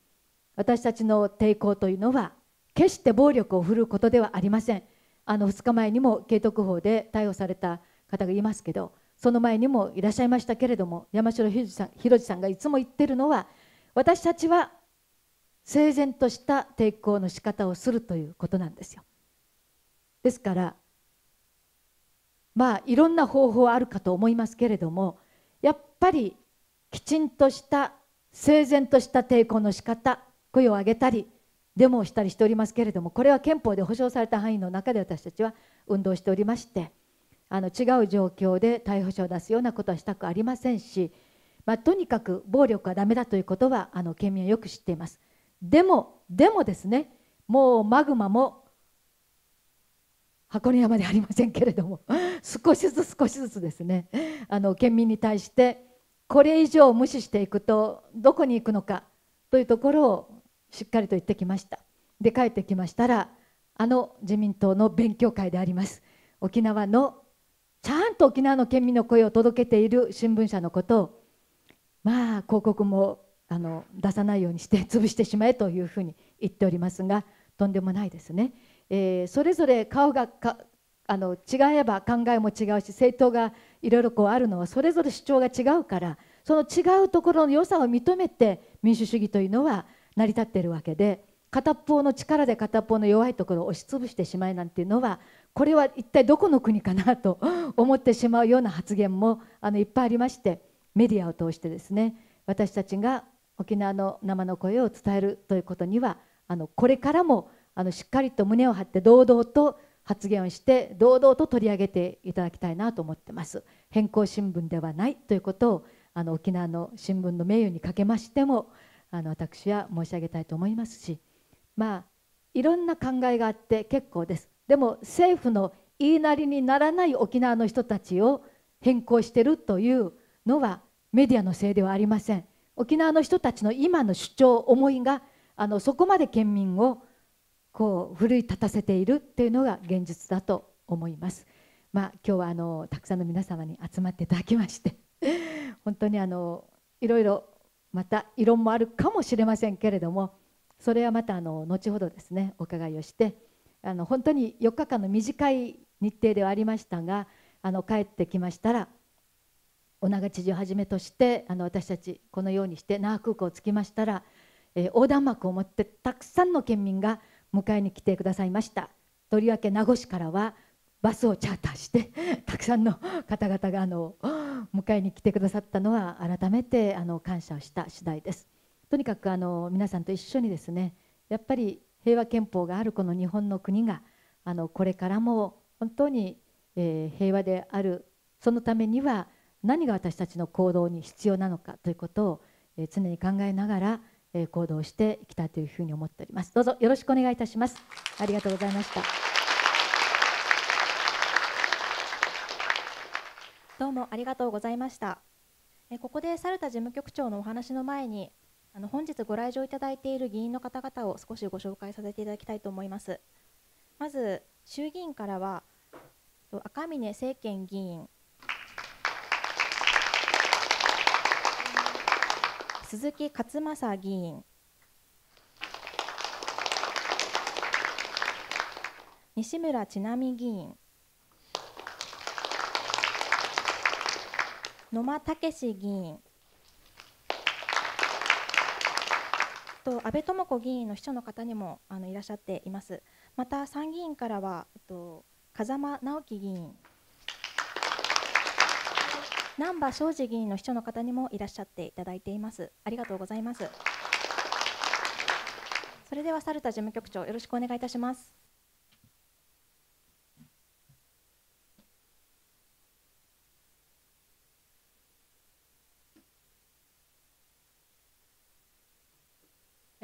私たちの抵抗というのは決して暴力を振るうことではありませんあの2日前にも慶徳法で逮捕された方がいますけどその前にもいらっしゃいましたけれども山城宏さんさんがいつも言ってるのは私たちは整然とした抵抗の仕方をするということなんですよ。ですからまあいろんな方法あるかと思いますけれどもやっぱりきちんとした整然とした抵抗の仕方声を上げたりデモをしたりしておりますけれどもこれは憲法で保障された範囲の中で私たちは運動しておりましてあの違う状況で逮捕者を出すようなことはしたくありませんし、まあ、とにかく暴力はダメだということはあの県民はよく知っています。でもでもですねもうマグマも箱根山でありませんけれども少しずつ少しずつですねあの県民に対してこれ以上無視していくとどこに行くのかというところをしっかりと言ってきましたで帰ってきましたらあの自民党の勉強会であります沖縄のちゃんと沖縄の県民の声を届けている新聞社のことをまあ広告もあの出さないようにして潰してしまえというふうに言っておりますがとんでもないですね。えー、それぞれ顔があの違えば考えも違うし政党がいろいろこうあるのはそれぞれ主張が違うからその違うところの良さを認めて民主主義というのは成り立っているわけで片方の力で片方の弱いところを押しつぶしてしまいなんていうのはこれは一体どこの国かなと思ってしまうような発言もあのいっぱいありましてメディアを通してですね私たちが沖縄の生の声を伝えるということにはあのこれからもあのしっかりと胸を張って堂々と発言をして堂々と取り上げていただきたいなと思ってます変更新聞ではないということをあの沖縄の新聞の名誉にかけましてもあの私は申し上げたいと思いますしまあいろんな考えがあって結構ですでも政府の言いなりにならない沖縄の人たちを変更してるというのはメディアのせいではありません沖縄の人たちの今の主張思いがあのそこまで県民をこう奮い立たせているっていうのが現実だと思います。まあ、今日はあのたくさんの皆様に集まっていただきまして本当にあのいろいろまた異論もあるかもしれませんけれどもそれはまたあの後ほどですねお伺いをしてあの本当に4日間の短い日程ではありましたがあの帰ってきましたら女長知事をはじめとしてあの私たちこのようにして那覇空港を着きましたら、えー、横断幕を持ってたくさんの県民が迎えに来てくださいましたとりわけ名護市からはバスをチャーターしてたくさんの方々があの迎えに来てくださったのは改めてあの感謝をした次第です。とにかくあの皆さんと一緒にですねやっぱり平和憲法があるこの日本の国があのこれからも本当に、え平和であるそのためには何が私たちの行動に必要なのかということを、え常に考えながら、え行動していきたいというふうに思っております。どうぞよろしくお願いいたします。ありがとうございました。どうもありがとうございましたえここで猿田事務局長のお話の前にあの本日ご来場いただいている議員の方々を少しご紹介させていただきたいと思いますまず衆議院からは赤嶺政権議員鈴木勝正議員西村智奈美議員野間武議員と安倍智子議員の秘書の方にもあのいらっしゃっています。また参議院からは、えっと、風間直樹議員、南波昌司議員の秘書の方にもいらっしゃっていただいています。ありがとうございます。それでは猿田事務局長、よろしくお願いいたします。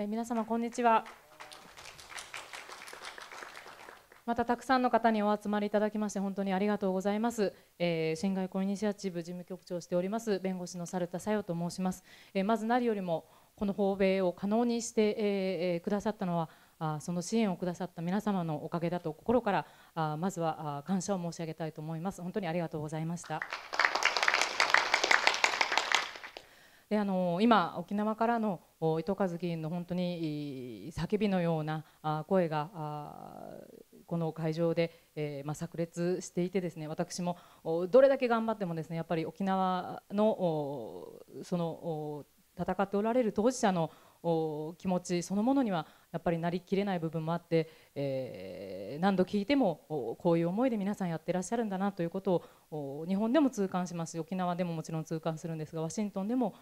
皆様こんにちはまたたくさんの方にお集まりいただきまして本当にありがとうございます、えー、新外交イニシアチブ事務局長をしております弁護士の猿田さよと申します、えー、まず何よりもこの訪米を可能にして、えー、くださったのはあその支援をくださった皆様のおかげだと心からあまずはあ感謝を申し上げたいと思います本当にありがとうございましたであの今、沖縄からの糸数議員の本当に叫びのような声がこの会場で、えーまあ、炸裂していてですね私もどれだけ頑張ってもですねやっぱり沖縄のその戦っておられる当事者の気持ちそのものにはやっぱりなりきれない部分もあって、えー、何度聞いてもこういう思いで皆さんやってらっしゃるんだなということを日本でも痛感します沖縄でももちろん痛感するんですがワシントンでも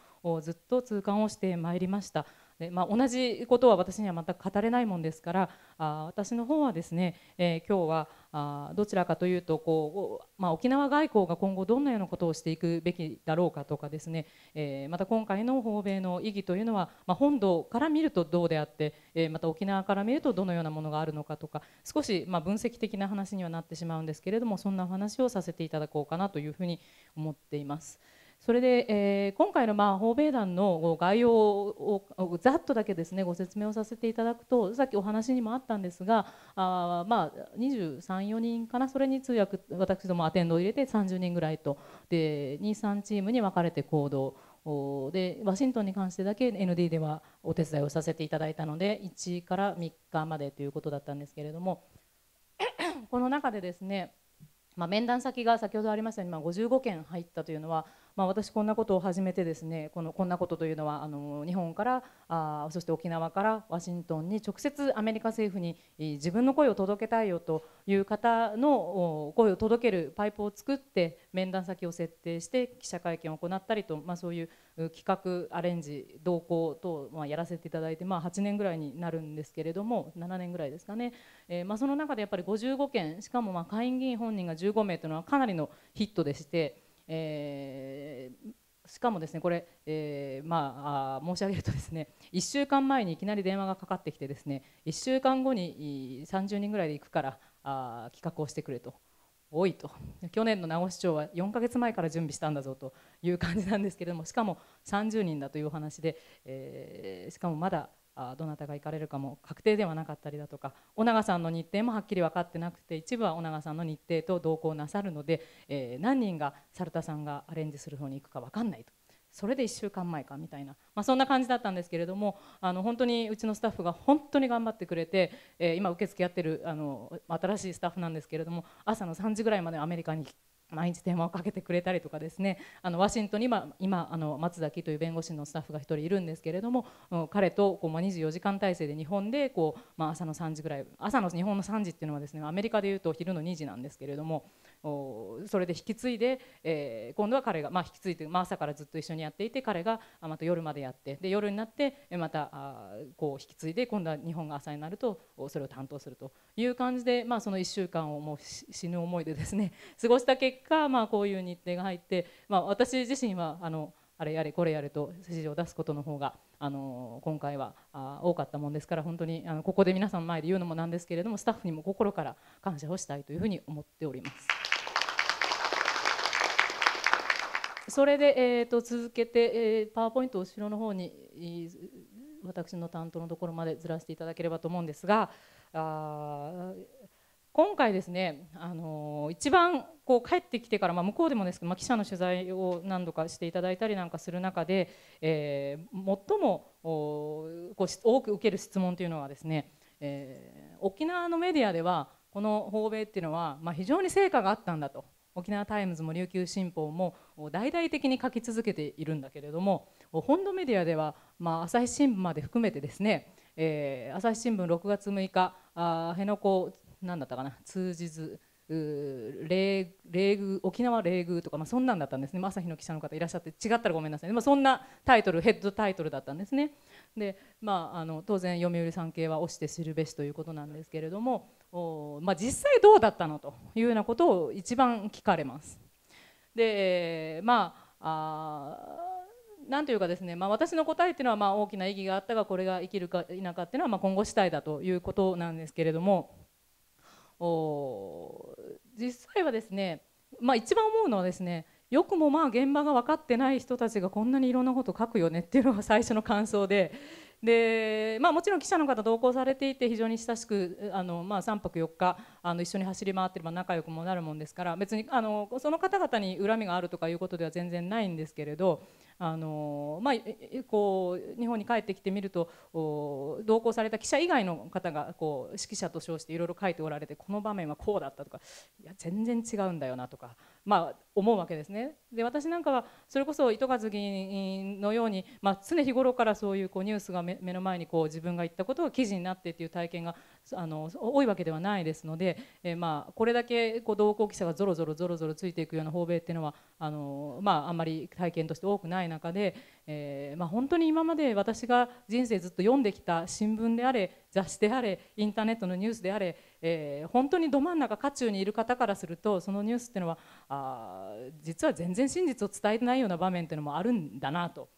ずっと痛感をしてまいりました。でまあ、同じことは私には全く語れないもんですからあ私の方はですね、えー、今日はあどちらかというとこう、まあ、沖縄外交が今後どんなようなことをしていくべきだろうかとかですね、えー、また今回の訪米の意義というのは、まあ、本土から見るとどうであって、えー、また沖縄から見るとどのようなものがあるのかとか少し、まあ、分析的な話にはなってしまうんですけれどもそんなお話をさせていただこうかなというふうに思っています。それで、えー、今回のまあ訪米団の概要をざっとだけですねご説明をさせていただくとさっきお話にもあったんですがあまあ234人かなそれに通訳私どもアテンドを入れて30人ぐらいとで23チームに分かれて行動でワシントンに関してだけ ND ではお手伝いをさせていただいたので1から3日までということだったんですけれどもこの中でですね、まあ、面談先が先ほどありましたように、まあ、55件入ったというのはまあ、私こんなことを始めてですねこのこんなことというのはあの日本からあそして沖縄からワシントンに直接アメリカ政府に自分の声を届けたいよという方の声を届けるパイプを作って面談先を設定して記者会見を行ったりと、まあ、そういう企画アレンジ同行等、まあ、やらせていただいて、まあ、8年ぐらいになるんですけれども7年ぐらいですかね、えーまあ、その中でやっぱり55件しかもまあ会議員本人が15名というのはかなりのヒットでして。えー、しかもですねこれ、えー、まあ、申し上げるとですね1 週間前にいきなり電話がかかってきてですね1週間後に30人ぐらいで行くからあ企画をしてくれと多いと去年の名護市長は4か月前から準備したんだぞという感じなんですけれどもしかも30人だというお話で、えー、しかもまだあどなたが行かれるかも確定ではなかったりだとか尾長さんの日程もはっきり分かってなくて一部は尾長さんの日程と同行なさるので、えー、何人が猿田さんがアレンジする方に行くか分かんないとそれで1週間前かみたいな、まあ、そんな感じだったんですけれどもあの本当にうちのスタッフが本当に頑張ってくれて、えー、今受付やってるあの新しいスタッフなんですけれども朝の3時ぐらいまでアメリカに毎日電話をかけてくれたりとかですねあのワシントンに今今あの松崎という弁護士のスタッフが1人いるんですけれども、彼とこう、ま24時間体制で日本でこう、まあ、朝の3時ぐらい朝の日本の3時っていうのはですねアメリカでいうと昼の2時なんですけれどもそれで引き継いで、えー、今度は彼が、まあ、引き継いで、まあ、朝からずっと一緒にやっていて彼がまた夜までやってで夜になってまたあこう引き継いで今度は日本が朝になるとそれを担当するという感じで、まあ、その1週間をもう死ぬ思いでですね 過ごした結果、まあ、こういう日程が入って、まあ、私自身はあのあれやれこれやれと指示を出すことの方があの今回はあ多かったもんですから本当にあのここで皆さんの前で言うのもなんですけれどもスタッフにも心から感謝をしたいというふうに思っております。それで、えーと、続けて、えー、パワーポイントを後ろの方に私の担当のところまでずらしていただければと思うんですがあ今回ですね、あのー、一番こう帰ってきてから、まあ、向こうでもですけど、まあ、記者の取材を何度かしていただいたりなんかする中で、えー、最もこう多く受ける質問というのはですね、えー、沖縄のメディアではこの訪米っていうのは、まあ、非常に成果があったんだと。沖縄タイムズも琉球新報も大々的に書き続けているんだけれども本土メディアでは、まあ、朝日新聞まで含めてですね、えー、朝日新聞6月6日あ辺野古んだったかな通じず冷沖縄冷遇とか、まあ、そんなんだったんですね、朝日の記者の方いらっしゃって違ったらごめんなさい、まあ、そんなタイトルヘッドタイトルだったんですねで、まあ、あの当然読売産経は推して知るべしということなんですけれどもお、まあ、実際どうだったのというようなことを一番聞かれます。でまああなんというかですね、まあ、私の答えっていうのはまあ大きな意義があったがこれが生きるか否かっていうのはまあ今後次第だということなんですけれどもお実際はですね、まあ、一番思うのはですねよくもまあ現場が分かってない人たちがこんなにいろんなこと書くよねっていうのが最初の感想で。でまあ、もちろん記者の方同行されていて非常に親しくあの、まあ、3泊4日あの一緒に走り回ってれば仲良くもなるもんですから別にあのその方々に恨みがあるとかいうことでは全然ないんですけれどあのまあ、こう日本に帰ってきてみると同行された記者以外の方がこう指揮者と称していろいろ書いておられてこの場面はこうだったとかいや全然違うんだよなとか、まあ、思うわけですね。で私なんかはそれこそ糸数議員のように、まあ、常日頃からそういうこうニュースが目の前にこう自分が言ったことが記事になってっていう体験があの多いわけではないですので、えー、まあ、これだけこう同行記者がぞろぞろぞろぞろついていくような訪米っていうのはあの、まあ、あんまり体験として多くないい中で、えーまあ、本当に今まで私が人生ずっと読んできた新聞であれ雑誌であれインターネットのニュースであれ、えー、本当にど真ん中渦中にいる方からするとそのニュースっていうのはあ実は全然真実を伝えてないような場面っていうのもあるんだなと。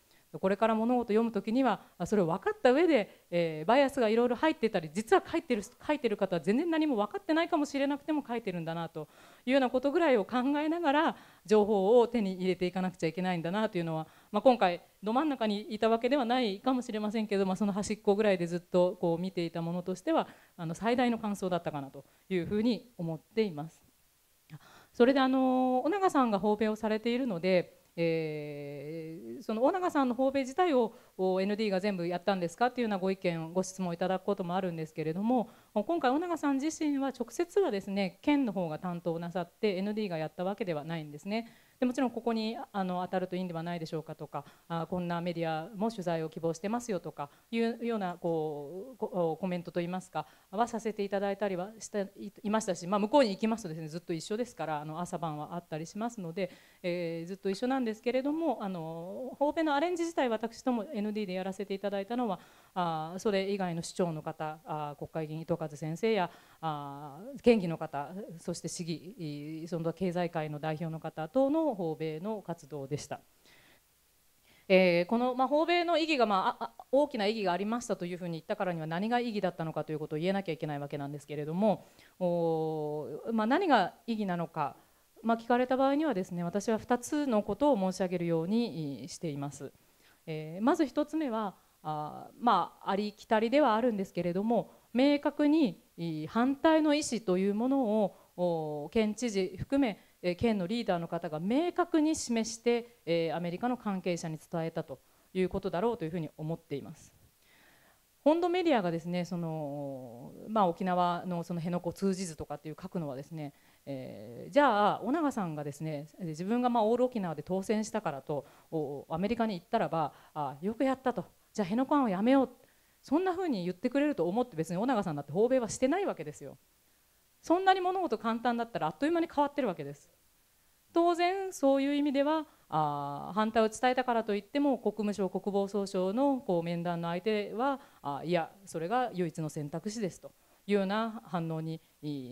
これから物事を読む時にはそれを分かった上で、えー、バイアスがいろいろ入ってたり実は書いてる書いてる方は全然何も分かってないかもしれなくても書いてるんだなというようなことぐらいを考えながら情報を手に入れていかなくちゃいけないんだなというのは、まあ、今回ど真ん中にいたわけではないかもしれませんけど、まあ、その端っこぐらいでずっとこう見ていたものとしてはあの最大の感想だったかなというふうに思っています。それであの小長さんが訪米をされているのでえー、その大永さんの訪米自体を ND が全部やったんですかっていうようなご意見ご質問いただくこともあるんですけれども今回、尾長さん自身は直接はですね県の方が担当なさって ND がやったわけではないんですね。でもちろんここにあの当たるといいんではないでしょうかとかあこんなメディアも取材を希望してますよとかいうようなこうコメントといいますかはさせていただいたりはしていましたし、まあ、向こうに行きますとですねずっと一緒ですからあの朝晩はあったりしますので、えー、ずっと一緒なんですけれどもあの方便のアレンジ自体私ども ND でやらせていただいたのはあそれ以外の市長の方あ国会議員とか先生やあ県議の方そして市議その経済界の代表の方等の訪米の活動でした。えー、この、まあ、訪米の意義が、まあ、あ、大きな意義がありましたというふうに言ったからには何が意義だったのかということを言えなきゃいけないわけなんですけれどもお、まあ、何が意義なのか、まあ、聞かれた場合にはですね私は2つのことを申し上げるようにしています。えー、まず1つ目はあ、まあ、ありきたりではあるんですけれども明確に反対の意思というものを県知事含め県のリーダーの方が明確に示してアメリカの関係者に伝えたということだろうというふうに思っています。本土メディアがですねその、まあ、沖縄のその辺野古通じずとかっていう書くのはですね、えー、じゃあ尾長さんがですね自分がまあオール沖縄で当選したからとアメリカに行ったらばあよくやったとじゃあ辺野古案をやめようそんな風に言ってくれると思って別に尾長さんだって訪米はしてないわけですよそんなに物事簡単だったらあっという間に変わってるわけです当然そういう意味ではあ反対を伝えたからといっても国務省国防総省のこう面談の相手はあいやそれが唯一の選択肢ですというような反応に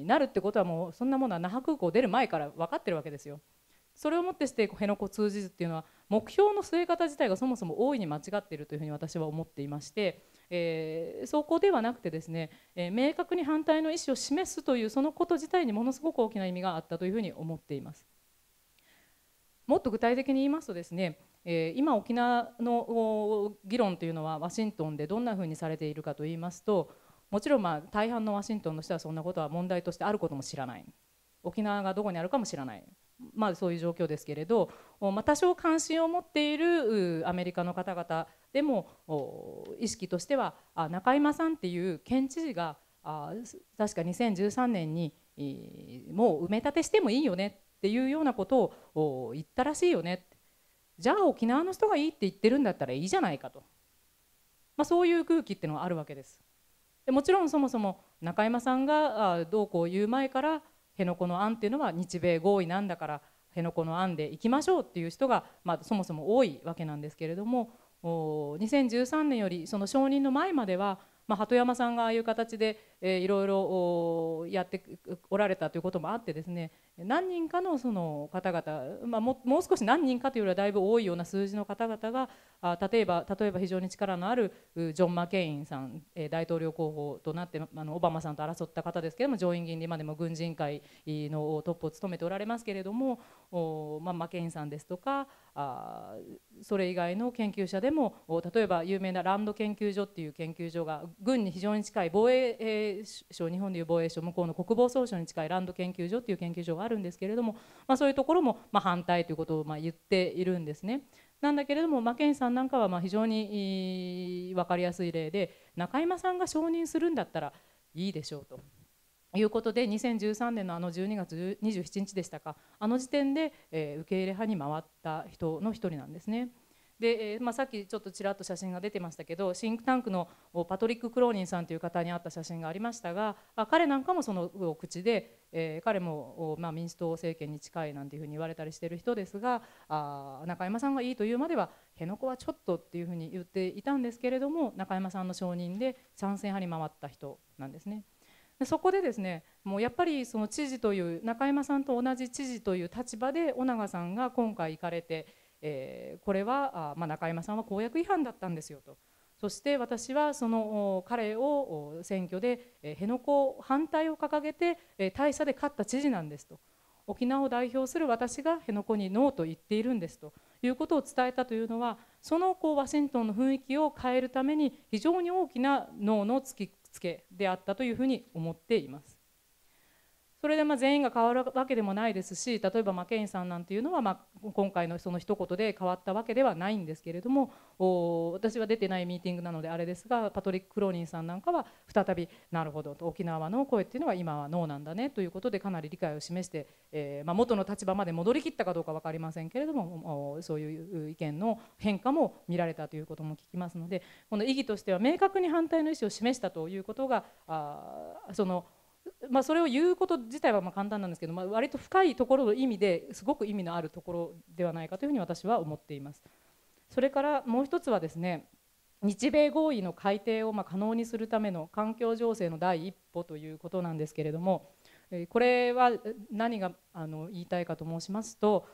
なるってことはもうそんなものは那覇空港出る前から分かってるわけですよ。それをもってして辺野古通じずっていうのは目標の据え方自体がそもそも大いに間違っているというふうに私は思っていまして、えー、そこではなくてですね、えー、明確に反対の意思を示すというそのこと自体にものすごく大きな意味があったというふうに思っています。もっと具体的に言いますとですねえ今沖縄の議論というのはワシントンでどんなふうにされているかといいますともちろんま大半のワシントンの人はそんなことは問題としてあることも知らない沖縄がどこにあるかも知らないまあ、そういう状況ですけれど、まあ、多少関心を持っているアメリカの方々でも意識としてはあ中山さんっていう県知事があ確か2013年にもう埋め立てしてもいいよねっていうようなことを言ったらしいよねじゃあ沖縄の人がいいって言ってるんだったらいいじゃないかと、まあ、そういう空気っていうのはあるわけです。でもちろんそもそも中山さんがどうこう言う前から辺野古の案っていうのは日米合意なんだから辺野古の案でいきましょうっていう人が、まあ、そもそも多いわけなんですけれども2013年よりその承認の前までは、まあ、鳩山さんがああいう形でえー、いろいろやっておられたということもあってですね何人かのその方々、まあ、もう少し何人かというよりはだいぶ多いような数字の方々があ例えば例えば非常に力のあるジョン・マケインさん、えー、大統領候補となってあのオバマさんと争った方ですけれども上院議員で今でも軍人会のトップを務めておられますけれどもお、まあ、マケインさんですとかあそれ以外の研究者でも例えば有名なランド研究所っていう研究所が軍に非常に近い防衛、えー省日本でいう防衛省向こうの国防総省に近いランド研究所という研究所があるんですけれども、まあ、そういうところもま反対ということをま言っているんですね。なんだけれども、マケインさんなんかはま非常に分かりやすい例で中山さんが承認するんだったらいいでしょうと。いうことで2013年のあの12月27日でしたかあの時点で、え受け入れ派に回った人の一人なんですね。で、えーまあ、さっきちょっとちらっと写真が出てましたけどシンクタンクのパトリック・クローニンさんという方にあった写真がありましたがあ彼なんかもその口で、えー、彼も、まあ、民主党政権に近いなんていうふうに言われたりしてる人ですがあ中山さんがいいというまでは辺野古はちょっとっていうふうに言っていたんですけれども中山さんの承認で賛成派に回った人なんですね。そこでですねもうやっぱりその知事という中山さんと同じ知事という立場で尾長さんが今回行かれて。えー、これは、まあ、中山さんは公約違反だったんですよと。そして私はその彼を選挙で辺野古反対を掲げて大差で勝った知事なんですと沖縄を代表する私が辺野古にノーと言っているんですということを伝えたというのはそのこうワシントンの雰囲気を変えるために非常に大きなノーの突きつけであったというふうに思っています。それでま全員が変わるわけでもないですし例えばマケインさんなんていうのはま今回のその一言で変わったわけではないんですけれども私は出てないミーティングなのであれですがパトリック・クローニンさんなんかは再びなるほどと沖縄の声っていうのは今はノーなんだねということでかなり理解を示して、えー、ま元の立場まで戻りきったかどうか分かりませんけれどもそういう意見の変化も見られたということも聞きますのでこの意義としては明確に反対の意思を示したということがあそのまあ、それを言うこと自体はま簡単なんですけど、まあ、割と深いところの意味ですごく意味のあるところではないかというふうに私は思っています。それからもう一つはですね日米合意の改定をま可能にするための環境情勢の第一歩ということなんですけれどもこれは何があの言いたいかと申しますと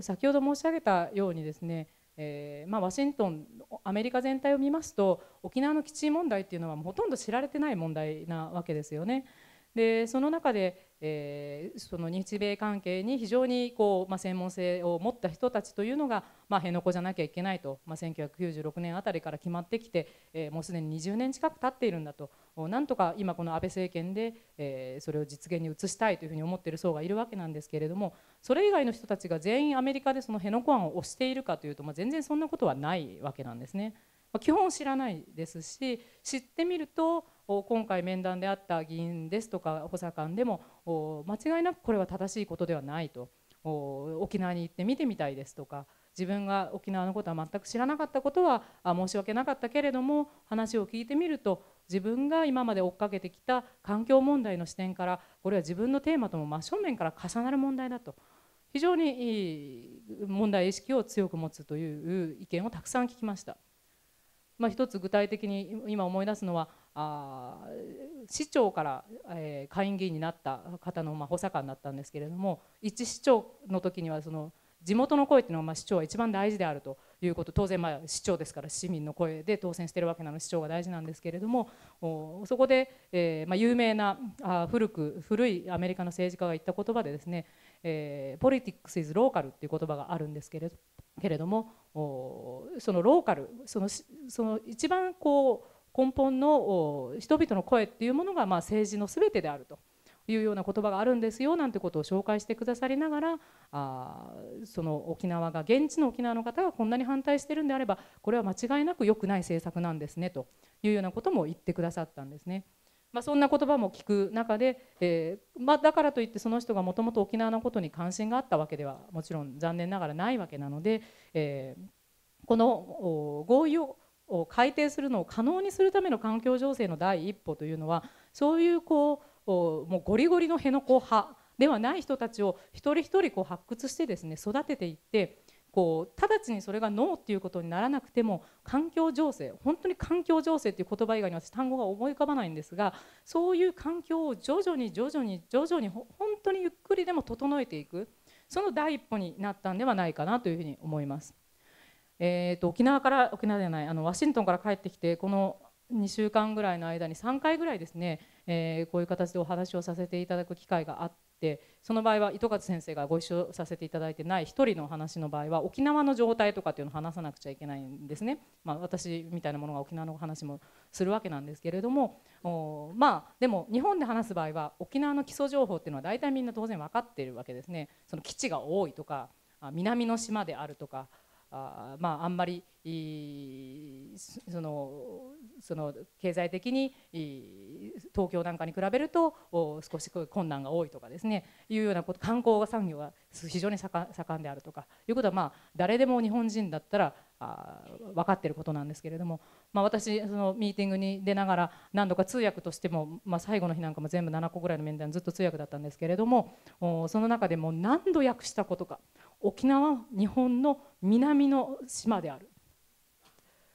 先ほど申し上げたようにですねえまあ、ワシントンアメリカ全体を見ますと沖縄の基地問題っていうのはほとんど知られてない問題なわけですよね。でその中で、えー、その日米関係に非常にこう、まあ、専門性を持った人たちというのが、まあ、辺野古じゃなきゃいけないと、まあ、1996年あたりから決まってきて、えー、もうすでに20年近く経っているんだとなんとか今この安倍政権で、えー、それを実現に移したいというふうに思っている層がいるわけなんですけれどもそれ以外の人たちが全員アメリカでその辺野古案を推しているかというと、まあ、全然そんなことはないわけなんですね。まあ、基本知らないですし知ってみると今回面談であった議員ですとか補佐官でも間違いなくこれは正しいことではないと沖縄に行って見てみたいですとか自分が沖縄のことは全く知らなかったことは申し訳なかったけれども話を聞いてみると自分が今まで追っかけてきた環境問題の視点からこれは自分のテーマとも真正面から重なる問題だと非常に問題意識を強く持つという意見をたくさん聞きました。まあ、一つ具体的に今思い出すのはあ市長から、えー、下院議員になった方の、まあ、補佐官だったんですけれども一市長の時にはその地元の声っていうのは、まあ、市長は一番大事であるということ当然、まあ、市長ですから市民の声で当選してるわけなので市長が大事なんですけれどもそこで、えーまあ、有名なあ古く古いアメリカの政治家が言った言葉でですね、えー、Politics is local っていう言葉があるんですけれどけれどもそのローカルそのその一番こう根本の人々の声っていうものがま政治の全てであるというような言葉があるんですよなんてことを紹介してくださりながらあその沖縄が現地の沖縄の方がこんなに反対してるんであればこれは間違いなく良くない政策なんですねというようなことも言ってくださったんですね。まあ、そんな言葉も聞く中で、えー、まあ、だからといってその人がもともと沖縄のことに関心があったわけではもちろん残念ながらないわけなので、えー、この合意をを改定するのを可能にするための環境情勢の第一歩というのはそういうこうもうゴリゴリの辺野古派ではない人たちを一人一人こう発掘してですね育てていってこう直ちにそれがノーっていうことにならなくても環境情勢本当に環境情勢っていう言葉以外に私単語が思い浮かばないんですがそういう環境を徐々に徐々に徐々に本当にゆっくりでも整えていくその第一歩になったんではないかなというふうに思います。えーと、沖縄から沖縄ではないあのワシントンから帰ってきてこの2週間ぐらいの間に3回ぐらいですね、えー、こういう形でお話をさせていただく機会があってその場合は糸数先生がご一緒させていただいてない1人の話の場合は沖縄の状態とかっていうのを話さなくちゃいけないんですね、まあ、私みたいなものが沖縄の話もするわけなんですけれどもおまあでも日本で話す場合は沖縄の基礎情報っていうのは大体みんな当然分かっているわけですねその基地が多いとか南の島であるとかあ,、まあ、あんまりそのその経済的に東京なんかに比べると少し困難が多いとかですねいうようなこと観光産業が非常に盛んであるとかいうことは、まあ、誰でも日本人だったらあ分かってることなんですけれども、まあ、私そのミーティングに出ながら何度か通訳としても、まあ、最後の日なんかも全部7個ぐらいの面談ずっと通訳だったんですけれどもその中でも何度訳したことか沖縄は日本の南の島である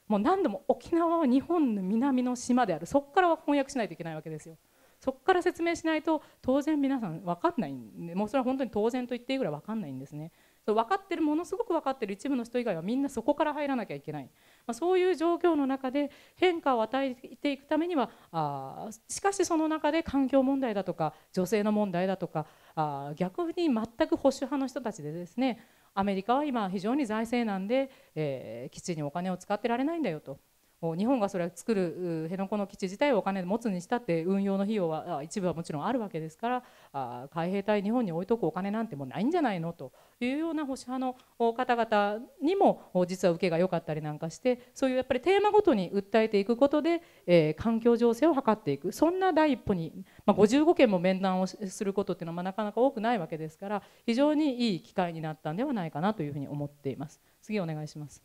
もう何度も沖縄は日本の南の島であるそこからは翻訳しないといけないわけですよそこから説明しないと当然皆さん分かんないんでもうそれは本当に当然と言っていいぐらい分かんないんですね分かってるものすごく分かってる一部の人以外はみんなそこから入らなきゃいけないまあ、そういう状況の中で変化を与えていくためにはあしかしその中で環境問題だとか女性の問題だとかあ逆に全く保守派の人たちでですねアメリカは今非常に財政難で、えー、ついにお金を使ってられないんだよと日本がそれは作る辺野古の基地自体をお金で持つにしたって運用の費用は一部はもちろんあるわけですから海兵隊日本に置いとくお金なんてもうないんじゃないのというような保守派の方々にも実は受けが良かったりなんかしてそういうやっぱりテーマごとに訴えていくことで、環境情勢を図っていくそんな第一歩に、55件も面談をすることっていうのはなかなか多くないわけですから非常にいい機会になったんではないかなというふうに思っています。次お願いします。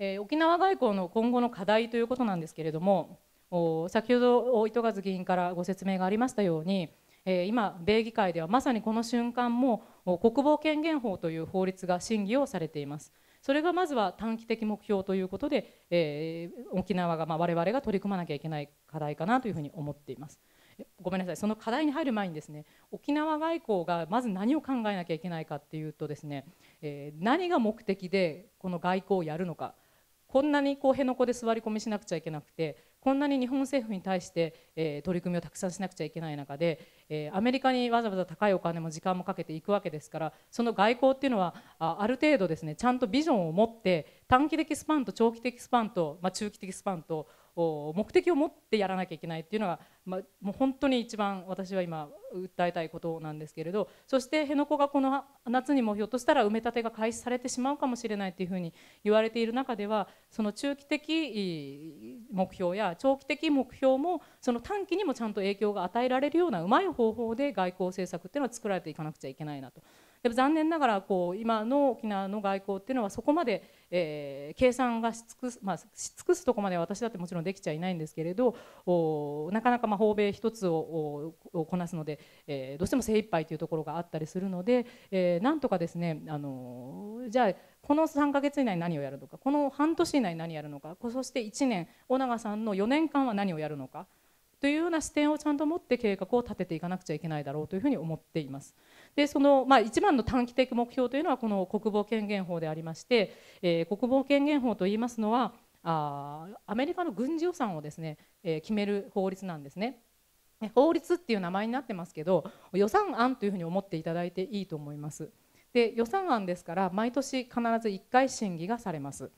えー、沖縄外交の今後の課題ということなんですけれども先ほど糸数議員からご説明がありましたように、えー、今米議会ではまさにこの瞬間も国防権限法という法律が審議をされていますそれがまずは短期的目標ということで、えー、沖縄がまあ我々が取り組まなきゃいけない課題かなというふうに思っていますごめんなさいその課題に入る前にですね沖縄外交がまず何を考えなきゃいけないかっていうとですね、えー、何が目的でこの外交をやるのかこんなにこう辺野古で座り込みしなくちゃいけなくてこんなに日本政府に対して、えー、取り組みをたくさんしなくちゃいけない中で、えー、アメリカにわざわざ高いお金も時間もかけていくわけですからその外交っていうのはあある程度ですねちゃんとビジョンを持って短期的スパンと長期的スパンと、まあ、中期的スパンと目的を持ってやらなきゃいけないっていうのが、まあ、もう本当に一番私は今訴えたいことなんですけれどそして辺野古がこの夏にもひょっとしたら埋め立てが開始されてしまうかもしれないというふうに言われている中ではその中期的目標や長期的目標もその短期にもちゃんと影響が与えられるようなうまい方法で外交政策っていうのは作られていかなくちゃいけないなと。でも残念ながらこう今の沖縄の外交っていうのはそこまでえー、計算がし尽くす、まあ、し尽くすとこまでは私だってもちろんできちゃいないんですけれどおなかなかまあ訪米一つをこなすので、えー、どうしても精一杯というところがあったりするので、えー、なんとかですねあのじゃあこの3か月以内に何をやるのかこの半年以内に何をやるのかそして1年尾長さんの4年間は何をやるのかというような視点をちゃんと持って計画を立てていかなくちゃいけないだろうというふうに思っています。でその、まあ、一番の短期的目標というのはこの国防権限法でありまして、えー、国防権限法といいますのはあアメリカの軍事予算をですね、えー、決める法律なんですね。法律っていう名前になってますけど予算案というふうに思っていただいていいと思います。で予算案ですから毎年必ず1回審議がされます。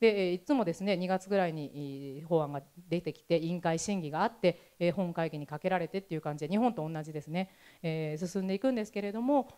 でいつもですね2月ぐらいに法案が出てきて委員会審議があって本会議にかけられてっていう感じで日本と同じですね、えー、進んでいくんですけれども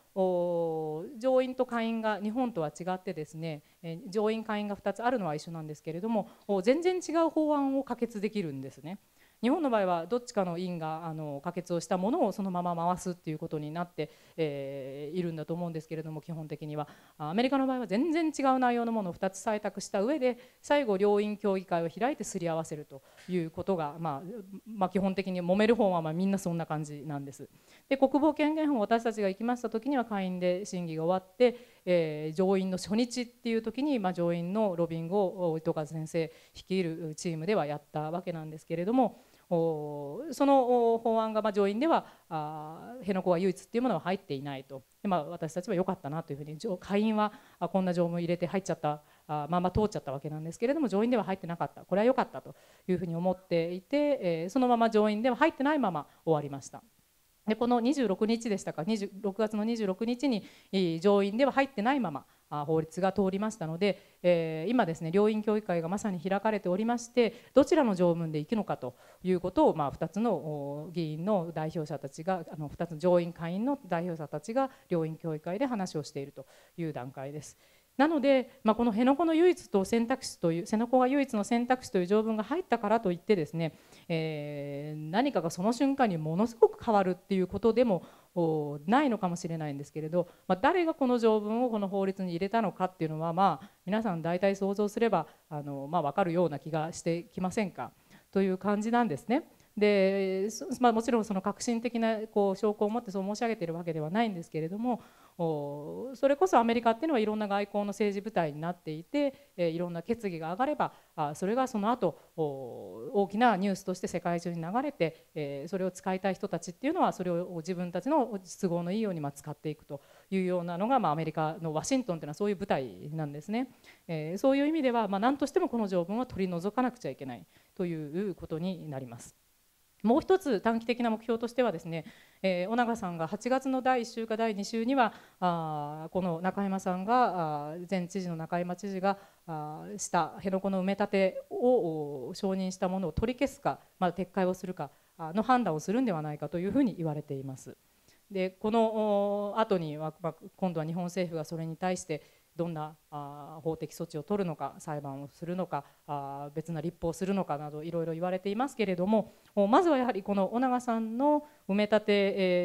上院と下院が日本とは違ってですね上院下院が2つあるのは一緒なんですけれども全然違う法案を可決できるんですね。日本の場合はどっちかの委員があの可決をしたものをそのまま回すっていうことになって、えー、いるんだと思うんですけれども基本的にはアメリカの場合は全然違う内容のものを2つ採択した上で最後両院協議会を開いてすり合わせるということが、まあ、まあ、基本的に揉める方はまみんなそんな感じなんです。で国防権限法私たちが行きました時には下院で審議が終わって、えー、上院の初日っていう時に、まあ、上院のロビングを糸数先生率いるチームではやったわけなんですけれども。その法案がま上院では辺野古は唯一っていうものは入っていないとで、まあ、私たちは良かったなというふうに下院はこんな条文入れて入っちゃったあまあまあ通っちゃったわけなんですけれども上院では入ってなかったこれは良かったというふうに思っていて、えそのまま上院では入ってないまま終わりました。でこの26日でしたか26月の26日に上院では入ってないまま法律が通りましたので、えー、今ですね両院協議会がまさに開かれておりましてどちらの条文でいくのかということを、まあ、2つの議員の代表者たちがあの2つの上院下院の代表者たちが両院協議会で話をしているという段階です。なので、まあ、この辺野古の唯一と選択肢という辺野古が唯一の選択肢という条文が入ったからといってですね、えー、何かがその瞬間にものすごく変わるっていうことでもないのかもしれないんですけれど、まあ、誰がこの条文をこの法律に入れたのかっていうのは、まあ、皆さん大体想像すればあの、まあ、分かるような気がしてきませんかという感じなんですね。でまあ、もちろんその革新的なこう証拠を持ってそう申し上げているわけではないんですけれどもそれこそアメリカっていうのはいろんな外交の政治部隊になっていていろんな決議が上がればそれがその後大きなニュースとして世界中に流れてそれを使いたい人たちっていうのはそれを自分たちの都合のいいように使っていくというようなのがアメリカのワシントンっていうのはそういう部隊なんですね。そういう意味では何としてもこの条文は取り除かなくちゃいけないということになります。もう一つ短期的な目標としてはですね、えー、尾長さんが8月の第1週か第2週にはあこの中山さんがあ前知事の中山知事があした辺野古の埋め立てを承認したものを取り消すか、まあ、撤回をするかの判断をするんではないかというふうに言われています。でこの後には、まあ、今度は日本政府がそれに対してどんなあ法的措置を取るのか裁判をするのかあ別な立法をするのかなどいろいろ言われていますけれどもまずはやはりこの尾長さんの埋め立て、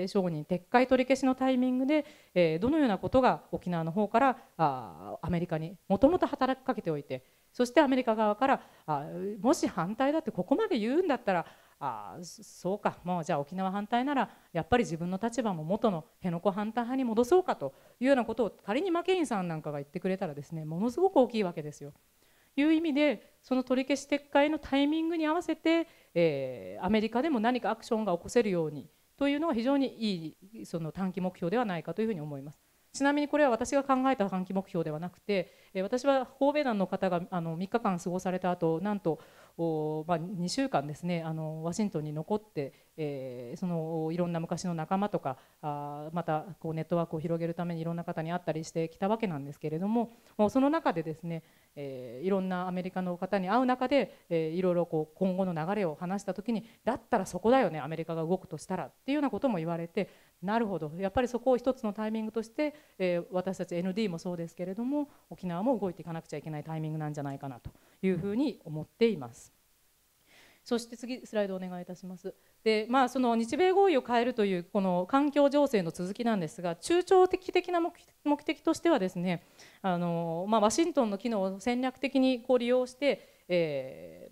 え承認撤回取り消しのタイミングで、えどのようなことが沖縄の方からあアメリカにもともと働きかけておいてそしてアメリカ側からあもし反対だってここまで言うんだったらあそうかもうじゃあ沖縄反対ならやっぱり自分の立場も元の辺野古反対派に戻そうかというようなことを仮にマケインさんなんかが言ってくれたらですねものすごく大きいわけですよ。いう意味でその取り消し撤回のタイミングに合わせて、えー、アメリカでも何かアクションが起こせるようにというのが非常にいいその短期目標ではないかというふうに思います。ちなみにこれは私が考えた短期目標ではなくて、え私は神戸団の方があの3日間過ごされた後なんとお、まあ、2週間ですねあのワシントンに残って、えー、そのいろんな昔の仲間とかあまたこうネットワークを広げるためにいろんな方に会ったりしてきたわけなんですけれどももうその中でですね、えー、いろんなアメリカの方に会う中で、えー、いろいろこう今後の流れを話した時にだったらそこだよねアメリカが動くとしたらっていうようなことも言われてなるほどやっぱりそこを一つのタイミングとして、えー、私たち ND もそうですけれども沖縄も動いていかなくちゃいけないタイミングなんじゃないかなというふうに思っています。そして次スライドお願いいたします。でまあ、その日米合意を変えるというこの環境情勢の続きなんですが中長期的な目的としてはですねあの、まあ、ワシントンの機能を戦略的にこう利用して、えー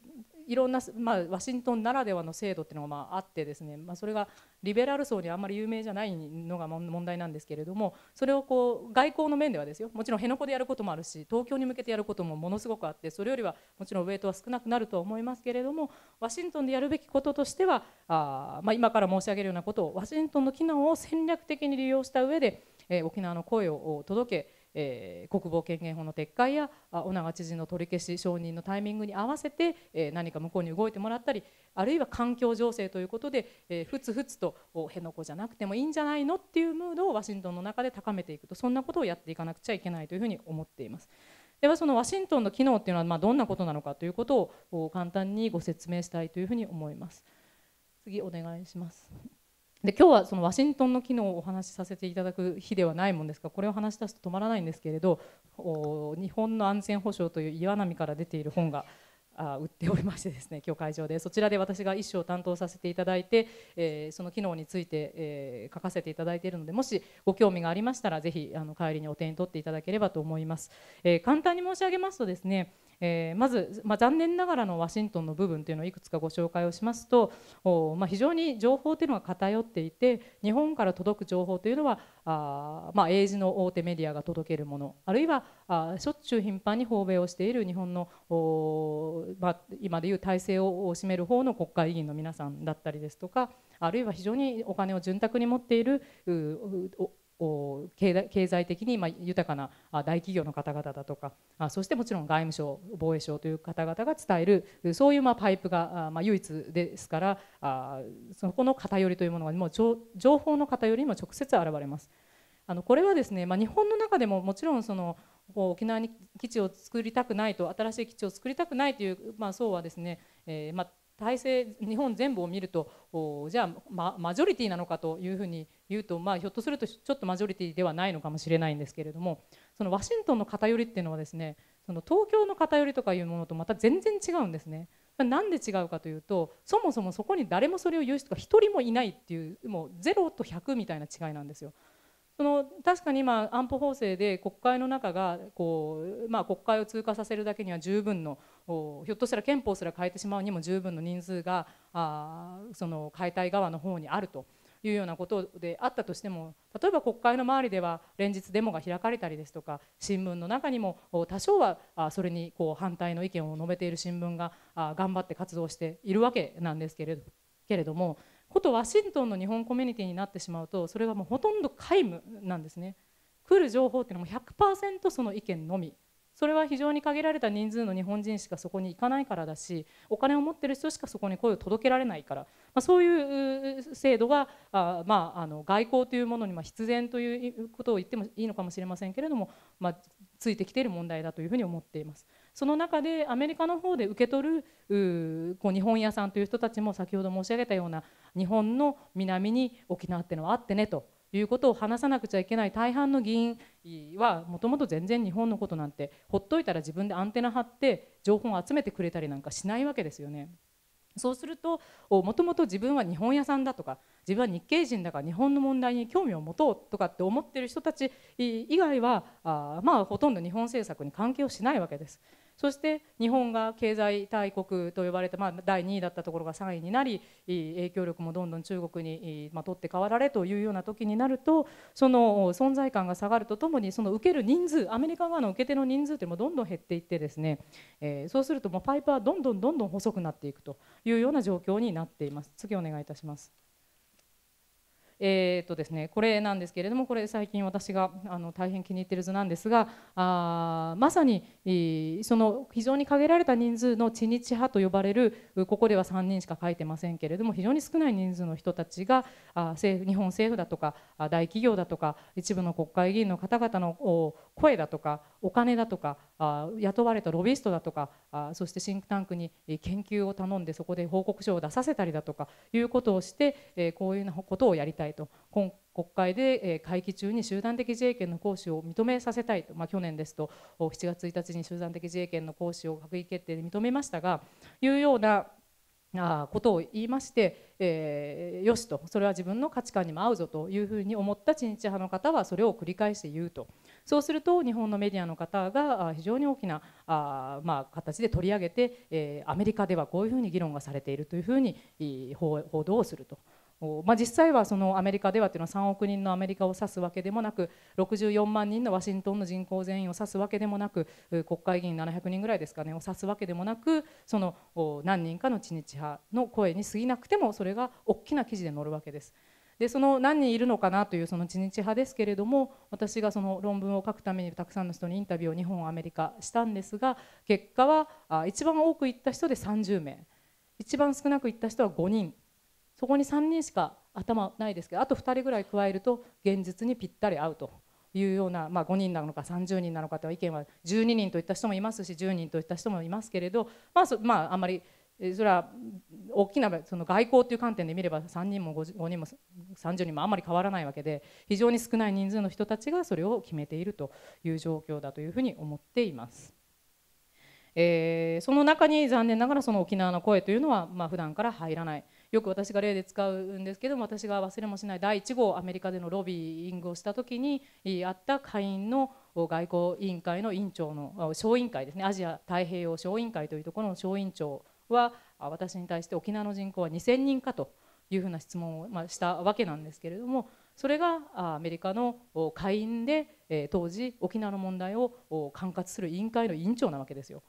いろんな、まあ、ワシントンならではの制度っていうのがまああってですね、まあ、それがリベラル層にあんまり有名じゃないのが問題なんですけれどもそれをこう外交の面ではですよもちろん辺野古でやることもあるし東京に向けてやることもものすごくあってそれよりはもちろんウェイトは少なくなるとは思いますけれどもワシントンでやるべきこととしてはあ、まあ、今から申し上げるようなことをワシントンの機能を戦略的に利用した上で、えー、沖縄の声を届けえー、国防権限法の撤回や尾長知事の取り消し承認のタイミングに合わせて、えー、何か向こうに動いてもらったりあるいは環境情勢ということで、えー、ふつふつと辺野古じゃなくてもいいんじゃないのっていうムードをワシントンの中で高めていくとそんなことをやっていかなくちゃいけないというふうに思っています。ではそのワシントンの機能っていうのはまどんなことなのかということを簡単にご説明したいというふうに思います。次お願いします。で今日はそのワシントンの機能をお話しさせていただく日ではないもんですがこれを話し出すと止まらないんですけれど日本の安全保障という岩波から出ている本があ売っておりましてですね今日 会場でそちらで私が一首を担当させていただいて、えー、その機能について、えー、書かせていただいているのでもしご興味がありましたらぜひあの帰りにお手に取っていただければと思います、えー、簡単に申し上げますとですねえー、まず、まあ、残念ながらのワシントンの部分というのをいくつかご紹介をしますとお、まあ、非常に情報というのが偏っていて日本から届く情報というのはあ、まあ、英字の大手メディアが届けるものあるいはあしょっちゅう頻繁に訪米をしている日本のまあ、今でいう体制を占める方の国会議員の皆さんだったりですとかあるいは非常にお金を潤沢に持っている経済的に豊かな大企業の方々だとかそしてもちろん外務省防衛省という方々が伝えるそういうパイプが唯一ですからそこの偏りというものがもう情報の偏りにも直接現れます。あのこれはですね、まあ、日本の中でももちろんその沖縄に基地を作りたくないと新しい基地を作りたくないという、まあ、層はですね、えーまあ、体制日本全部を見るとじゃあ、ま、マジョリティなのかというふうに言うと、まあ、ひょっとするとちょっとマジョリティではないのかもしれないんですけれどもそのワシントンの偏りっていうのはですねその東京の偏りとかいうものとまた全然違うんですね。なんで違うかというとそもそもそこに誰もそれを言う人が1人もいないっていうもう0と100みたいな違いなんですよ。その確かに今安保法制で国会の中がこう、まあ、国会を通過させるだけには十分のひょっとしたら憲法すら変えてしまうにも十分の人数があその解体側の方にあると。いうようなことであったとしても例えば国会の周りでは連日デモが開かれたりですとか新聞の中にも多少はそれにこう反対の意見を述べている新聞が頑張って活動しているわけなんですけれどけれどもことワシントンの日本コミュニティになってしまうとそれがもうほとんど皆無なんですね来る情報っていうのも100%その意見のみそれは非常に限られた人数の日本人しかそこに行かないからだしお金を持ってる人しかそこに声を届けられないから、まあ、そういう制度があ、まあ、あの外交というものにま必然ということを言ってもいいのかもしれませんけれども、まあ、ついてきている問題だというふうに思っています。その中でアメリカの方で受け取るこう日本屋さんという人たちも先ほど申し上げたような日本の南に沖縄ってのはあってねということを話さなくちゃいけない大半の議員はもともと全然日本のことなんてほっといたら自分でアンテナ張って情報を集めてくれたりなんかしないわけですよね。そうするともともと自分は日本屋さんだとか自分は日系人だから日本の問題に興味を持とうとかって思ってる人たち以外はあまあほとんど日本政策に関係をしないわけです。そして日本が経済大国と呼ばれて、まあ、第2位だったところが3位になり影響力もどんどん中国に、ま取って代わられというような時になるとその存在感が下がるとともにその受ける人数アメリカ側の受け手の人数というのもどんどん減っていってですね、えー、そうするともうパイプはどんどんどんどん細くなっていくというような状況になっています。次お願いいたします。えーとですね、これなんですけれどもこれ最近私があの大変気に入っている図なんですがあまさにその非常に限られた人数の知日派と呼ばれるここでは3人しか書いてませんけれども非常に少ない人数の人たちがあ政府日本政府だとか大企業だとか一部の国会議員の方々の声だとかお金だとかあ雇われたロビストだとかあそしてシンクタンクに研究を頼んでそこで報告書を出させたりだとかいうことをして、えー、こういうことをやりたいいと今国会で会期中に集団的自衛権の行使を認めさせたいと、まあ、去年ですと7月1日に集団的自衛権の行使を閣議決定で認めましたがいうようなことを言いまして、えー、よしとそれは自分の価値観にも合うぞというふうに思った知日派の方はそれを繰り返して言うとそうすると日本のメディアの方が非常に大きなあ、まあ、形で取り上げて、えー、アメリカではこういうふうに議論がされているというふうに報道をすると。まあ、実際はそのアメリカではというのは3億人のアメリカを指すわけでもなく64万人のワシントンの人口全員を指すわけでもなく国会議員700人ぐらいですかねを指すわけでもなくその何人かの知日派の声に過ぎなくてもそれが大きな記事で載るわけです。でその何人いるのかなというその知日派ですけれども私がその論文を書くためにたくさんの人にインタビューを日本アメリカしたんですが結果は一番多く行った人で30名一番少なく行った人は5人そこに3人しか頭ないですけどあと2人ぐらい加えると現実にぴったり合うというような、まあ、5人なのか30人なのかという意見は12人といった人もいますし10人といった人もいますけれど、まあそまあ、あんまりそれは大きなその外交という観点で見れば3人も5人も30人もあんまり変わらないわけで非常に少ない人数の人たちがそれを決めているという状況だというふうに思っています。えー、その中に残念ながらその沖縄の声というのは、まあ普段から入らない。よく私が例で使うんですけども私が忘れもしない第1号アメリカでのロビーイングをした時にあった会員の外交委員会の委員長の小委員会ですねアジア太平洋小委員会というところの小委員長は私に対して沖縄の人口は2000人かというふうな質問を、ましたわけなんですけれどもそれがアメリカの下院で当時沖縄の問題を管轄する委員会の委員長なわけですよ。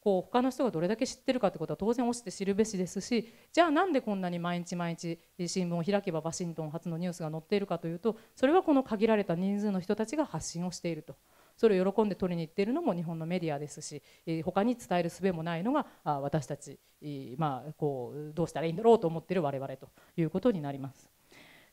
こう他の人がどれだけ知ってるかってことは当然落ちて知るべしですしじゃあなんでこんなに毎日毎日新聞を開けばワシントン発のニュースが載っているかというとそれはこの限られた人数の人たちが発信をしていると。それを喜んで取りに行っているのも日本のメディアですし、え他に伝える術もないのがあ私たち、まあ、こうどうしたらいいんだろうと思っている我々ということになります。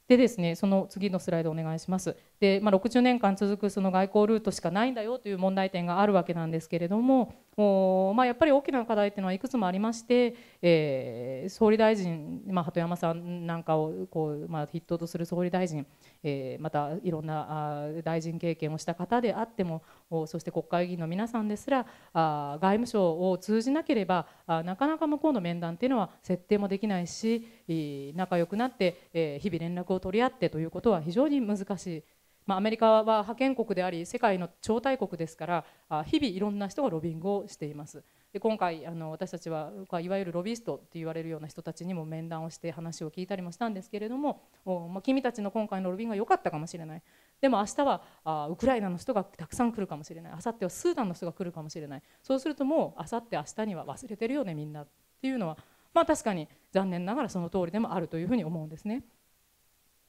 でですねその次のスライドお願いします。で、まあ、60年間続くその外交ルートしかないんだよという問題点があるわけなんですけれどもお、まあ、やっぱり大きな課題というのはいくつもありまして、えー、総理大臣、まあ、鳩山さんなんかをこう、まあ、筆頭とする総理大臣、えー、またいろんなあ大臣経験をした方であってもそして国会議員の皆さんですら外務省を通じなければなかなか向こうの面談というのは設定もできないし仲良くなって日々連絡を取り合ってということは非常に難しい。まあ、アメリカは派遣国であり世界の超大国ですから日々いろんな人がロビングをしています。で今回あの私たちはいわゆるロビーストって言われるような人たちにも面談をして話を聞いたりもしたんですけれども、まあ、君たちの今回のロビンが良かったかもしれないでも明日はあウクライナの人がたくさん来るかもしれない明後日はスーダンの人が来るかもしれないそうするともう明後日明日には忘れてるよねみんなっていうのはまあ確かに残念ながらその通りでもあるというふうに思うんですね。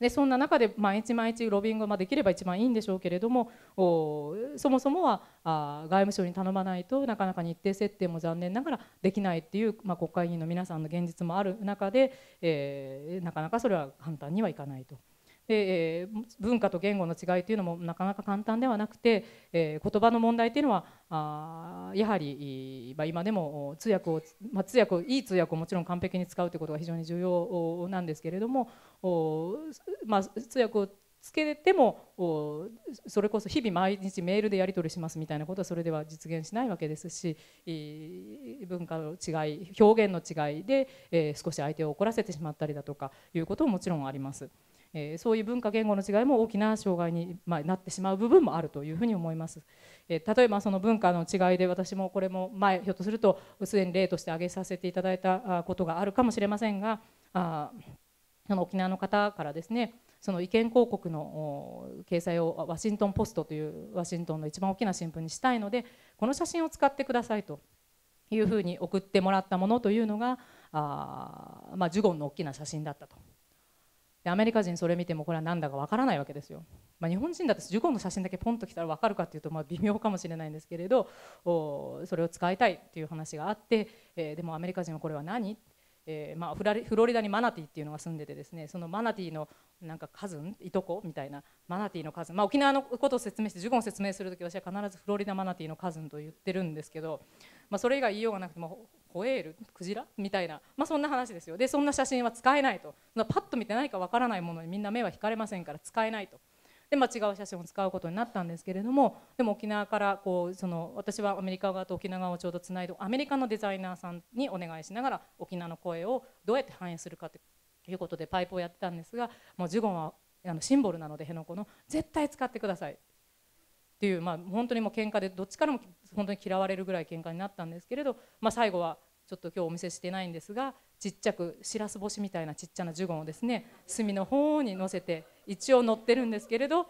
でそんな中で毎日毎日ロビングができれば一番いいんでしょうけれどもそもそもはあ外務省に頼まないとなかなか日程設定も残念ながらできないっていう、まあ、国会議員の皆さんの現実もある中で、えー、なかなかそれは簡単にはいかないと。で、えー、文化と言語の違いというのもなかなか簡単ではなくて、えー、言葉の問題というのはあやはり、まあ、今でも通訳を、まあ、通訳いい通訳をもちろん完璧に使うということが非常に重要なんですけれどもお、まあ、通訳をつけてもそれこそ日々毎日メールでやり取りしますみたいなことはそれでは実現しないわけですし文化の違い表現の違いで少し相手を怒らせてしまったりだとかいうことももちろんあります。えー、そういう文化言語の違いも大きな障害に、まあ、なってしまう部分もあるというふうに思います、えー、例えばその文化の違いで私もこれも前ひょっとするとすでに例として挙げさせていただいたことがあるかもしれませんがあその沖縄の方からですねその意見広告の掲載をワシントン・ポストというワシントンの一番大きな新聞にしたいのでこの写真を使ってくださいというふうに送ってもらったものというのがあ、まあ、ジュゴンの大きな写真だったとでアメリカ人それ見てもこれは何だかわからないわけですよ。まあ、日本人だって15の写真だけポンと来たらわかるかっていうとまあ微妙かもしれないんですけれどおそれを使いたいっていう話があって、えー、でもアメリカ人はこれは何えーまあ、フラフロリダにマナティーっていうのが住んでてですねそのマナティーのなんかカズンいとこみたいなマナティーのカズン、まあ、沖縄のことを説明してジュゴンを説明する時私は必ずフロリダマナティーのカズンと言ってるんですけど、まあ、それ以外言いようがなくてもホエールクジラみたいな、まあ、そんな話ですよでそんな写真は使えないとパッと見て何かわからないものにみんな目は引かれませんから使えないと。で、まあ、違う写真を使うことになったんですけれどもでも沖縄からこうその私はアメリカ側と沖縄側をちょうどつないでアメリカのデザイナーさんにお願いしながら沖縄の声をどうやって反映するかということでパイプをやってたんですがもうジュゴンはあのシンボルなので辺野古の絶対使ってくださいっていう、まあ、本当にもう喧嘩でどっちからも本当に嫌われるぐらい喧嘩になったんですけれど、まあ、最後はちょっと今日お見せしてないんですがちっちゃくしらす干しみたいなちっちゃなジュゴンをですね炭の方に乗せて一応載ってるんですけれど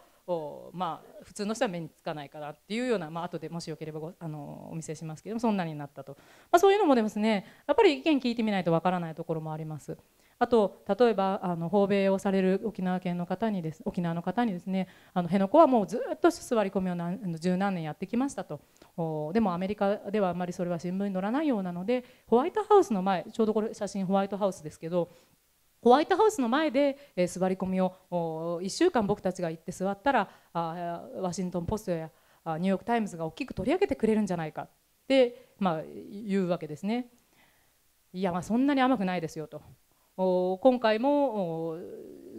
まあ普通の人は目につかないかなっていうような、まあ後でもしよければごあのお見せしますけどもそんなになったと、まあ、そういうのもですねやっぱり意見聞いてみないとわからないところもあります。あと例えばあの訪米をされる沖縄県の方にです沖縄の方にですねあの辺野古はもうずっと座り込みを何十何年やってきましたとでもアメリカではあまりそれは新聞に載らないようなのでホワイトハウスの前ちょうどこれ写真ホワイトハウスですけどホワイトハウスの前で、えー、座り込みを1週間僕たちが行って座ったらあワシントン・ポストやニューヨーク・タイムズが大きく取り上げてくれるんじゃないかって、まあ、言うわけですね。いやまあそんなに甘くないですよと今回も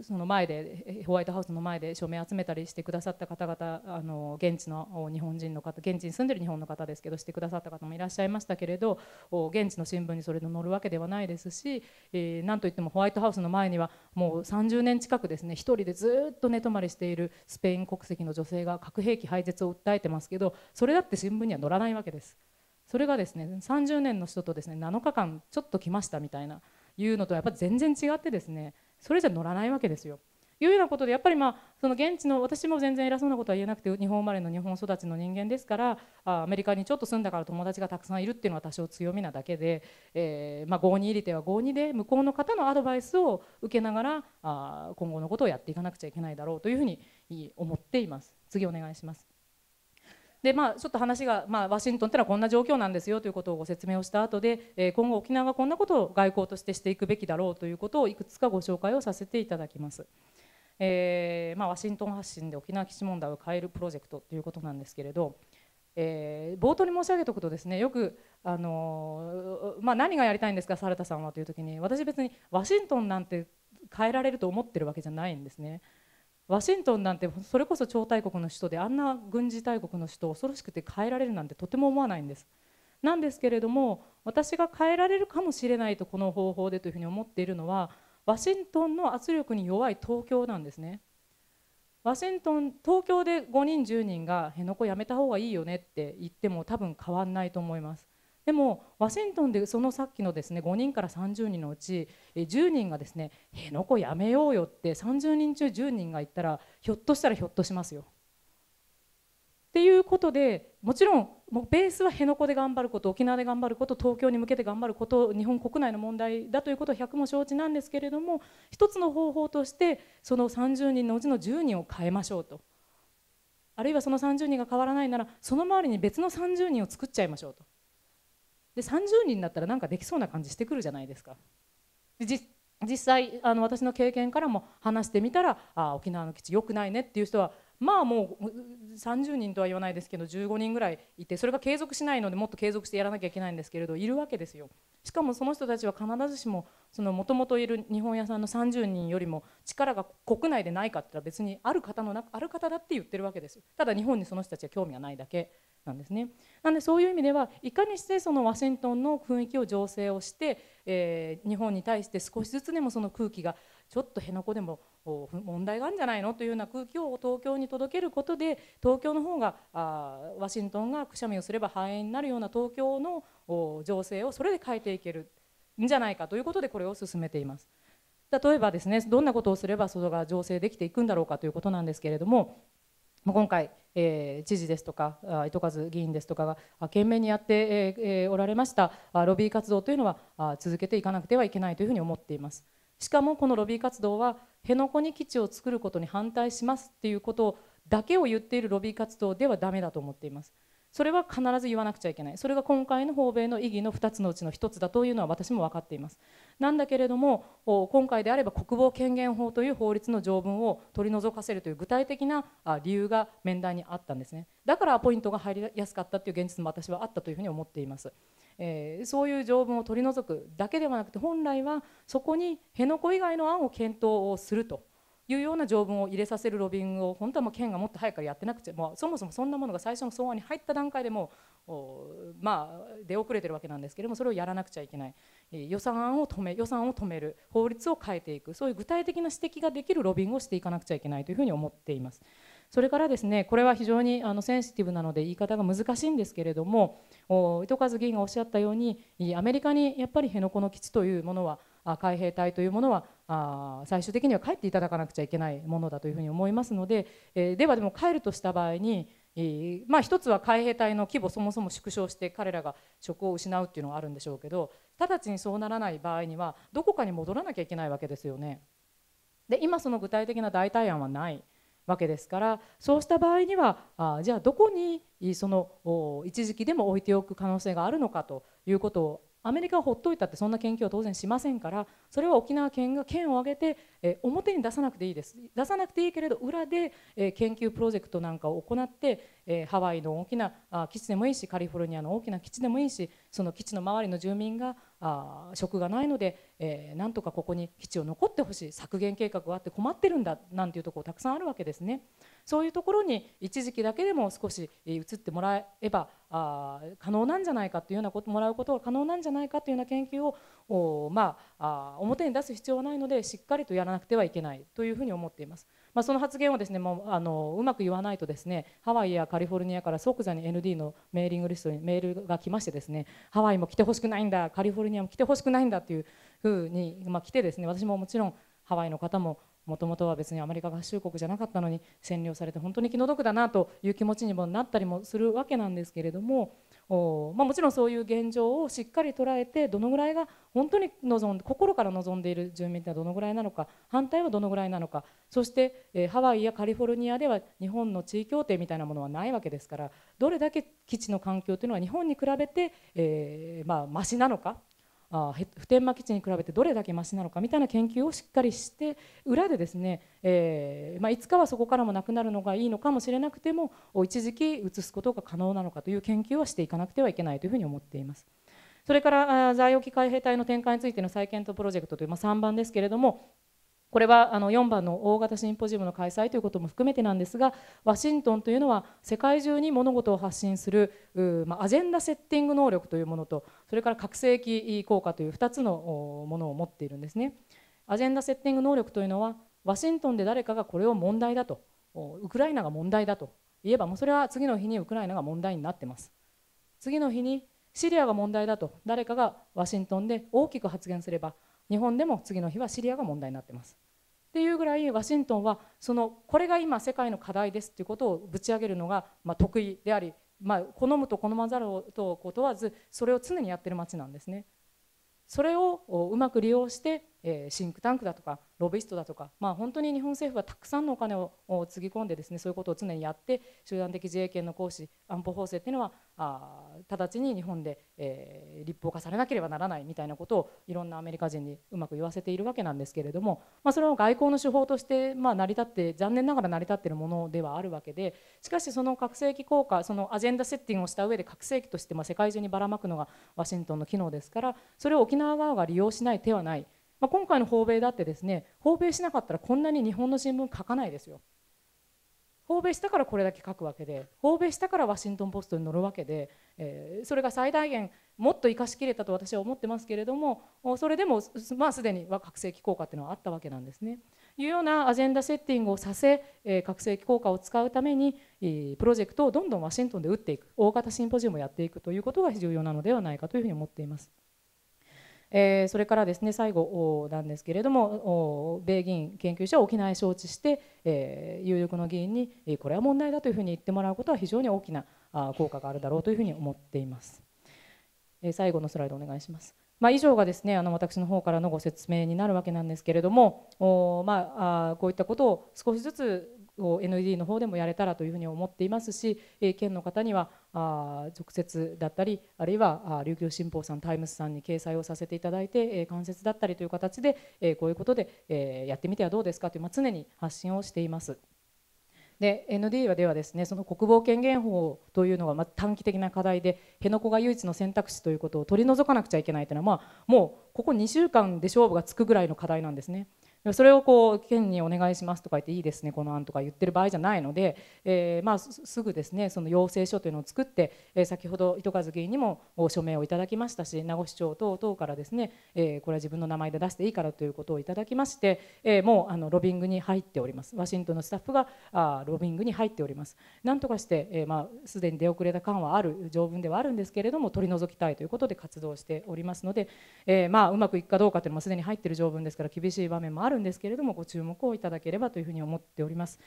その前でホワイトハウスの前で署名集めたりしてくださった方々あの現地の日本人の方現地に住んでる日本の方ですけどしてくださった方もいらっしゃいましたけれど現地の新聞にそれの載るわけではないですし、えなんといってもホワイトハウスの前にはもう30年近くですね1人でずっと寝泊まりしているスペイン国籍の女性が核兵器廃絶を訴えてますけどそれだって新聞には載らないわけです。それがですね30年の人とですね7日間ちょっと来ましたみたいな。いうのとやっぱ全然違ってですねそれじゃ乗らないわけですよ。いうようなことでやっぱりまあその現地の私も全然偉そうなことは言えなくて日本生まれの日本育ちの人間ですからアメリカにちょっと住んだから友達がたくさんいるっていうのは多少強みなだけで、えー、ま入り手は合にで向こうの方のアドバイスを受けながらあ今後のことをやっていかなくちゃいけないだろうというふうに思っています。次お願いします。でまあ、ちょっと話が、まあ、ワシントンというのはこんな状況なんですよということをご説明をした後で、えー、今後沖縄はこんなことを外交としてしていくべきだろうということをいくつかご紹介をさせていただきます。えーまあ、ワシントン発信で沖縄基地問題を変えるプロジェクトということなんですけれど、えー、冒頭に申し上げておくとですねよく、あのー、まあ、何がやりたいんですか、サルタさんはという時に私、別にワシントンなんて変えられると思ってるわけじゃないんですね。ワシントンなんてそれこそ超大国の首都であんな軍事大国の首都を恐ろしくて変えられるなんてとても思わないんです。なんですけれども私が変えられるかもしれないとこの方法でというふうに思っているのはワシントンの圧力に弱い東京なんですね。ワシントン東京で5人10人が辺野古やめた方がいいよねって言っても多分変わんないと思います。でもワシントンでそのさっきのですね5人から30人のうち10人がですね「辺野古やめようよ」って30人中10人が言ったらひょっとしたらひょっとしますよ。っていうことでもちろんもうベースは辺野古で頑張ること沖縄で頑張ること東京に向けて頑張ること日本国内の問題だということは100も承知なんですけれども一つの方法としてその30人のうちの10人を変えましょうとあるいはその30人が変わらないならその周りに別の30人を作っちゃいましょうと。で30人になったらなんかできそうな感じしてくるじゃないですか。実際あの私の経験からも話してみたらあ沖縄の基地良くないねっていう人はまあもう30人とは言わないですけど15人ぐらいいてそれが継続しないのでもっと継続してやらなきゃいけないんですけれどいるわけですよしかもその人たちは必ずしももともといる日本屋さんの30人よりも力が国内でないかって言ったら別にある方のある方だって言ってるわけですただ日本にその人たちは興味がないだけなんですね。なのでそういう意味ではいかにしてそのワシントンの雰囲気を醸成をして、えー、日本に対して少しずつでもその空気がちょっと辺野古でも問題があるんじゃないのというような空気を東京に届けることで東京の方があワシントンがくしゃみをすれば繁栄になるような東京の情勢をそれで変えていけるんじゃないかということでこれを進めています。例えばですねどんなことをすれば外が醸成できていくんだろうかということなんですけれどもまあ、今回、えー、知事ですとか糸数議員ですとかが懸命にやって、ええー、おられましたロビー活動というのは続けていかなくてはいけないというふうに思っています。しかもこのロビー活動は辺野古に基地を作ることに反対しますっていうことだけを言っているロビー活動ではダメだと思っています。それは必ず言わなくちゃいけないそれが今回の訪米の意義の2つのうちの1つだというのは私も分かっていますなんだけれども今回であれば国防権限法という法律の条文を取り除かせるという具体的な理由が面談にあったんですねだからアポイントが入りやすかったという現実も私はあったというふうに思っていますえー、そういう条文を取り除くだけではなくて本来はそこに辺野古以外の案を検討をするというような条文を入れさせるロビングを本当はもう県がもっと早くやってなくちゃもうそもそもそんなものが最初の草案に入った段階でもまあ出遅れてるわけなんですけれどもそれをやらなくちゃいけない予算案を止め予算を止める法律を変えていくそういう具体的な指摘ができるロビングをしていかなくちゃいけないというふうに思っています。それからですねこれは非常にあのセンシティブなので言い方が難しいんですけれども糸数議員がおっしゃったようにアメリカにやっぱり辺野古の基地というものは海兵隊というものはあ最終的には帰っていただかなくちゃいけないものだというふうに思いますので、えではでも帰るとした場合に、まあ、一つは海兵隊の規模そもそも縮小して彼らが職を失うっていうのはあるんでしょうけど直ちにそうならない場合にはどこかに戻らなきゃいけないわけですよね。で今その具体的な代替案はないわけですからそうした場合にはあじゃあどこにその一時期でも置いておく可能性があるのかということをアメリカはほっといたってそんな研究は当然しませんからそれは沖縄県が県を挙げて、え表に出さなくていいです出さなくていいけれど裏で、え研究プロジェクトなんかを行って、えハワイの大きなあ基地でもいいしカリフォルニアの大きな基地でもいいしその基地の周りの住民があ職がないので、えー、なんとかここに基地を残ってほしい削減計画があって困ってるんだなんていうところたくさんあるわけですねそういうところに一時期だけでも少し移ってもらえばあ可能なんじゃないかというようなこともらうことが可能なんじゃないかというような研究をまあ、表に出す必要はないのでしっかりとやらなくてはいけないというふうに思っています。まあ、その発言をですねもうあのうまく言わないとですねハワイやカリフォルニアから即座に ND のメーリングリストにメールが来ましてですねハワイも来てほしくないんだカリフォルニアも来てほしくないんだというふうに、まあ、来てですね私ももちろんハワイの方ももともとは別にアメリカ合衆国じゃなかったのに占領されて本当に気の毒だなという気持ちにもなったりもするわけなんですけれどもお、まあ、もちろんそういう現状をしっかり捉えてどのぐらいが本当に望ん心から望んでいる住民ってどのぐらいなのか反対はどのぐらいなのかそして、えー、ハワイやカリフォルニアでは日本の地位協定みたいなものはないわけですからどれだけ基地の環境というのは日本に比べて、えーまあ、マシなのかあ普天間基地に比べてどれだけましなのかみたいな研究をしっかりして裏でですね、えーまあ、いつかはそこからもなくなるのがいいのかもしれなくても一時期移すことが可能なのかという研究はしていかなくてはいけないというふうに思っています。それから在沖海兵隊の展開についての再検討プロジェクトという、まあ、3番ですけれどもこれはあの4番の大型シンポジウムの開催ということも含めてなんですがワシントンというのは世界中に物事を発信するまアジェンダセッティング能力というものとそれから拡声器効果という2つのものを持っているんですね。アジェンダセッティング能力というのはワシントンで誰かがこれを問題だとウクライナが問題だと言えばもうそれは次の日にウクライナが問題になってます次の日にシリアが問題だと誰かがワシントンで大きく発言すれば日本でも次の日はシリアが問題になってますっていうぐらいワシントンはそのこれが今世界の課題ですっていうことをぶち上げるのがま得意であり、まあ、好むと好まざると問わずそれを常にやってる街なんですね。それをうまく利用してえー、シンクタンクだとかロビストだとか、まあ、本当に日本政府はたくさんのお金をつぎ込んでですねそういうことを常にやって集団的自衛権の行使安保法制っていうのはあ直ちに日本で、えー、立法化されなければならないみたいなことをいろんなアメリカ人にうまく言わせているわけなんですけれども、まあ、それを外交の手法として、まあ、成り立って残念ながら成り立っているものではあるわけでしかしその拡声器効果そのアジェンダセッティングをした上で拡声器としてまあ世界中にばらまくのがワシントンの機能ですからそれを沖縄側が利用しない手はない。まあ、今回の訪米だってですね訪米しなかったらこんなに日本の新聞書かないですよ訪米したからこれだけ書くわけで訪米したからワシントン・ポストに載るわけで、えー、それが最大限もっと生かしきれたと私は思ってますけれどもそれでも、まあ、すでには拡声器効果っていうのはあったわけなんですね。いうようなアジェンダセッティングをさせ、えー、拡声器効果を使うために、プロジェクトをどんどんワシントンで打っていく大型シンポジウムをやっていくということが重要なのではないかというふうに思っています。えー、それからですね最後なんですけれども米議員研究者を沖縄へ招致して、えー、有力の議員に、えー、これは問題だというふうに言ってもらうことは非常に大きなあ効果があるだろうというふうに思っています。えー、最後のスライドお願いします。まあ、以上がですねあの私の方からのご説明になるわけなんですけれどもお、まあ、あこういったことを少しずつを NED の方でもやれたらというふうに思っていますし、え県の方にはあ直接だったりあるいはあ琉球新報さんタイムズさんに掲載をさせていただいて、え間接だったりという形で、えこういうことで、えやってみてはどうですかという、まあ、常に発信をしています。で ND はではですねその国防権限法というのがま短期的な課題で辺野古が唯一の選択肢ということを取り除かなくちゃいけないというのは、まあ、もうここ2週間で勝負がつくぐらいの課題なんですね。それをこう県にお願いしますとか言っていいですねこの案とか言ってる場合じゃないので、えー、まあすぐですねその要請書というのを作って、えー、先ほど糸数議員にも署名をいただきましたし名護市長等々からですね、えー、これは自分の名前で出していいからということをいただきまして、えー、もうあのロビングに入っておりますワシントンのスタッフがあロビングに入っておりますなんとかして、えー、まあすでに出遅れた感はある条文ではあるんですけれども取り除きたいということで活動しておりますので、えー、まあうまくいくかどうかというのもすでに入っている条文ですから厳しい場面もあるんですけれどもご注目をいただければというふうに思っております。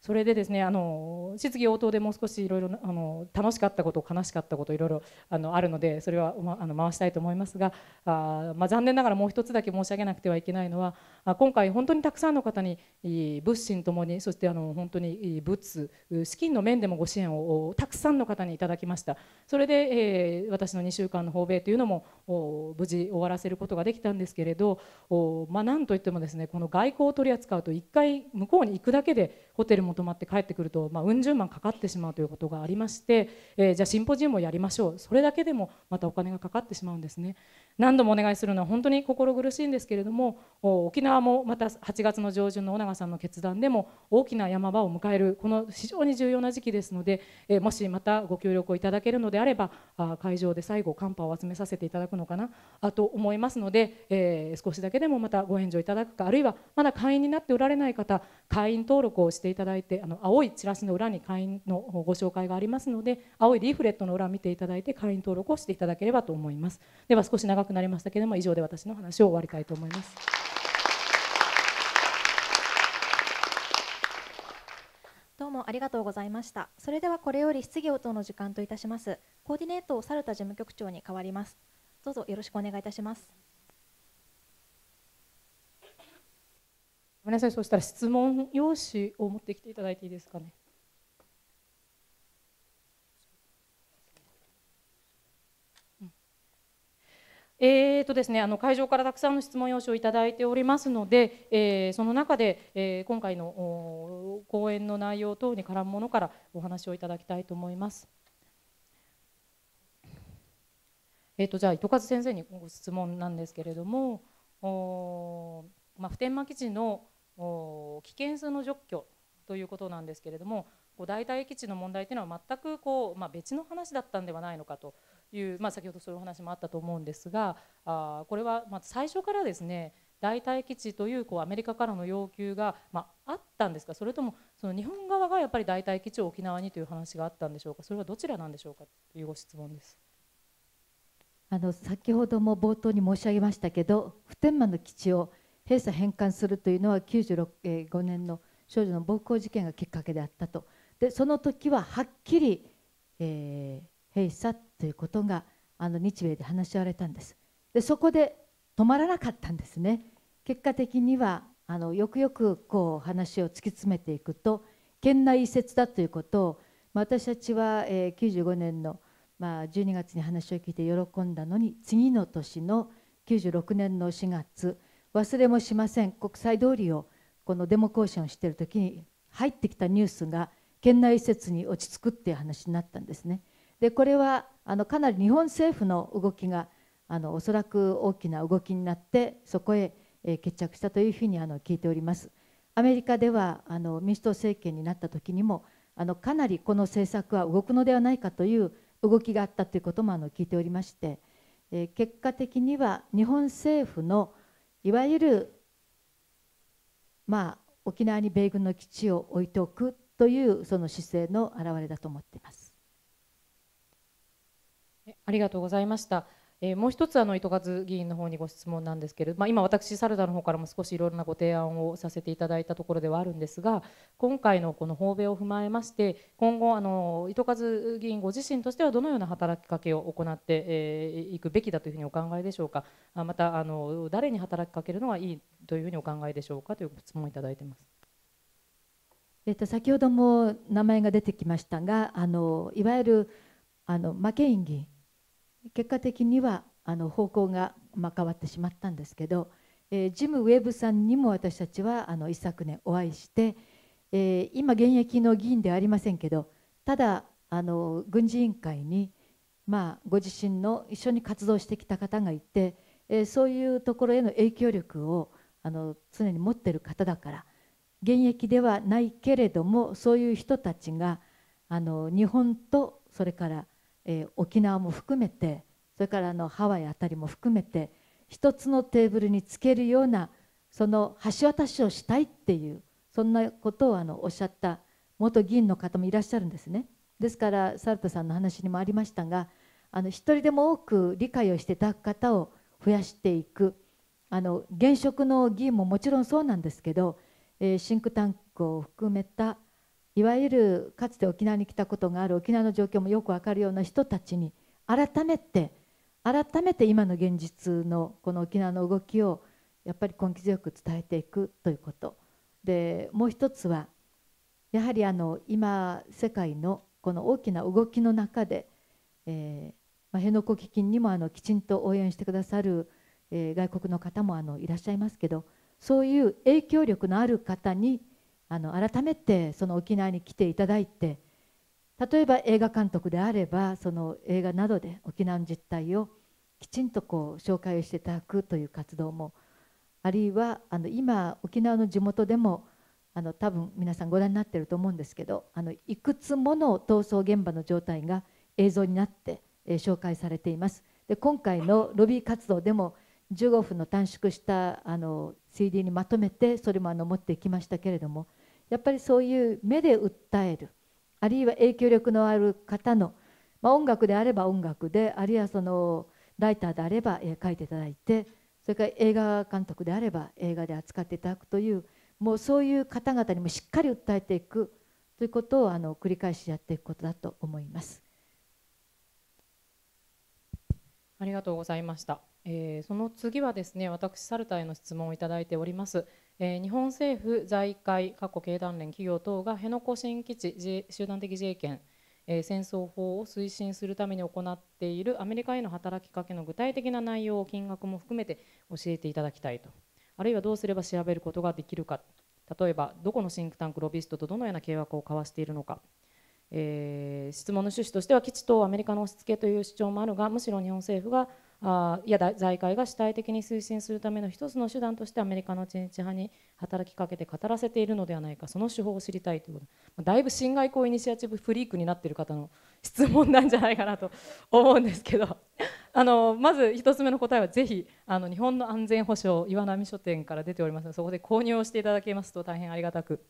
それでですねあの質疑応答でもう少しいろいろあの楽しかったこと悲しかったこといろいろあのあるのでそれは、ま、あの回したいと思いますがあ、まあ、残念ながらもう一つだけ申し上げなくてはいけないのは今回本当にたくさんの方に物心ともにそしてあの本当に物資金の面でもご支援をたくさんの方にいただきましたそれで、えー、私の2週間の訪米というのも無事終わらせることができたんですけれどまあ、なんといってもですねこの外交を取り扱うと1回向こうに行くだけでホテルも泊まって帰ってくると、まうん十万かかってしまうということがありまして、えー、じゃあシンポジウムをやりましょうそれだけでもまたお金がかかってしまうんですね何度もお願いするのは本当に心苦しいんですけれども沖縄縄もまた8月の上旬の尾長さんの決断でも大きな山場を迎えるこの非常に重要な時期ですので、えもしまたご協力をいただけるのであればあ会場で最後寒波を集めさせていただくのかなあと思いますので、えー、少しだけでもまたご援助いただくかあるいはまだ会員になっておられない方会員登録をしていただいてあの青いチラシの裏に会員のご紹介がありますので青いリーフレットの裏を見ていただいて会員登録をしていただければと思いますでは少し長くなりましたけれども以上で私の話を終わりたいと思います。どうもありがとうございました。それではこれより質疑応答の時間といたします。コーディネートを猿田事務局長に代わります。どうぞよろしくお願いいたします。ごめんなさい、そうしたら質問用紙を持ってきていただいていいですかね。えーとですね、あの会場からたくさんの質問用紙をいただいておりますので、えー、その中で、えー、今回の講演の内容等に絡むものからお話をいただきたいと思います。えーと、じゃあ糸数先生にご質問なんですけれどもお、まあ、普天間基地のお危険数の除去ということなんですけれども代替基地の問題というのは全くこう、まあ、別の話だったんではないのかと。いう、まあ、先ほどそういうお話もあったと思うんですがあこれはま最初からですね代替基地というこうアメリカからの要求が、まあ、ったんですかそれともその日本側がやっぱり代替基地を沖縄にという話があったんでしょうかそれはどちらなんでしょうかというご質問です。あの先ほども冒頭に申し上げましたけど普天間の基地を閉鎖返還するというのは95、え年の少女の暴行事件がきっかけであったとでその時ははっきり、えー、閉鎖ということがあの日米で話し合われたんですでそこで止まらなかったんですね結果的にはあのよくよくこう話を突き詰めていくと県内移設だということを、まあ、私たちは、えー、95年の、まあ、12月に話を聞いて喜んだのに次の年の96年の4月忘れもしません国際通りをこのデモ行進をしている時に入ってきたニュースが県内移設に落ち着くっていう話になったんですね。でこれはあのかなり日本政府の動きがあのおそらく大きな動きになってそこへ、えー、決着したというふうにあの聞いております。アメリカではあの民主党政権になった時にもあのかなりこの政策は動くのではないかという動きがあったということもあの聞いておりまして、えー、結果的には日本政府のいわゆる、まあ、沖縄に米軍の基地を置いておくというその姿勢の表れだと思っています。ありがとうございました。えー、もう一つあの糸数議員の方にご質問なんですけれど、まあ、今私サルダの方からも少しいろいろなご提案をさせていただいたところではあるんですが今回のこの訪米を踏まえまして今後あの糸数議員ご自身としてはどのような働きかけを行ってい、えくべきだというふうにお考えでしょうかまたあの誰に働きかけるのがいいというふうにお考えでしょうかというご質問をいただいています。えっと、先ほども名前が出てきましたがあのいわゆるあの負け演技結果的にはあの方向が、まあ、変わってしまったんですけど、えー、ジム・ウェブさんにも私たちはあの一昨年お会いして、えー、今現役の議員ではありませんけどただあの軍事委員会に、まあ、ご自身の一緒に活動してきた方がいて、えー、そういうところへの影響力をあの常に持ってる方だから現役ではないけれどもそういう人たちがあの日本とそれからえー、沖縄も含めてそれからあのハワイあたりも含めて一つのテーブルにつけるようなその橋渡しをしたいっていうそんなことをあのおっしゃった元議員の方もいらっしゃるんですね。ですからサルトさんの話にもありましたがあの一人でも多く理解をしていただく方を増やしていくあの現職の議員ももちろんそうなんですけど、えー、シンクタンクを含めたいわゆるかつて沖縄に来たことがある沖縄の状況もよくわかるような人たちに改めて改めて今の現実のこの沖縄の動きをやっぱり根気強く伝えていくということでもう一つはやはりあの今世界のこの大きな動きの中で、えーまあ、辺野古基金にもあのきちんと応援してくださる、えー、外国の方もあのいらっしゃいますけどそういう影響力のある方にあの改めてその沖縄に来ていただいて例えば映画監督であればその映画などで沖縄の実態をきちんとこう紹介をしていただくという活動もあるいはあの今沖縄の地元でもあの多分皆さんご覧になってると思うんですけどあのいくつもの闘争現場の状態が映像になって、えー、紹介されています。で今回のロビー活動でも15分の短縮したあの CD にまとめてそれもあの持ってきましたけれども。やっぱりそういう目で訴えるあるいは影響力のある方の、まあ、音楽であれば音楽であるいはそのライターであれば、え書いていただいてそれから映画監督であれば映画で扱っていただくというもうそういう方々にもしっかり訴えていくということをあの繰り返しやっていくことだと思います。ありがとうございました。えー、その次はですね、私、サルタへの質問をいただいております。えー、日本政府、財界、過去経団連、企業等が辺野古新基地集団的自衛権、えー、戦争法を推進するために行っているアメリカへの働きかけの具体的な内容、金額も含めて教えていただきたいと、あるいはどうすれば調べることができるか、例えばどこのシンクタンク、ロビストとどのような契約を交わしているのか、えー、質問の趣旨としては基地とアメリカの押し付けという主張もあるがむしろ日本政府があいや財界が主体的に推進するための一つの手段としてアメリカの陳日派に働きかけて語らせているのではないかその手法を知りたいということ、まあ、だいぶ侵害行為イニシアチブフリークになっている方の質問なんじゃないかなと思うんですけど あのまず1つ目の答えはぜひあの日本の安全保障岩波書店から出ておりますのでそこで購入をしていただけますと大変ありがたく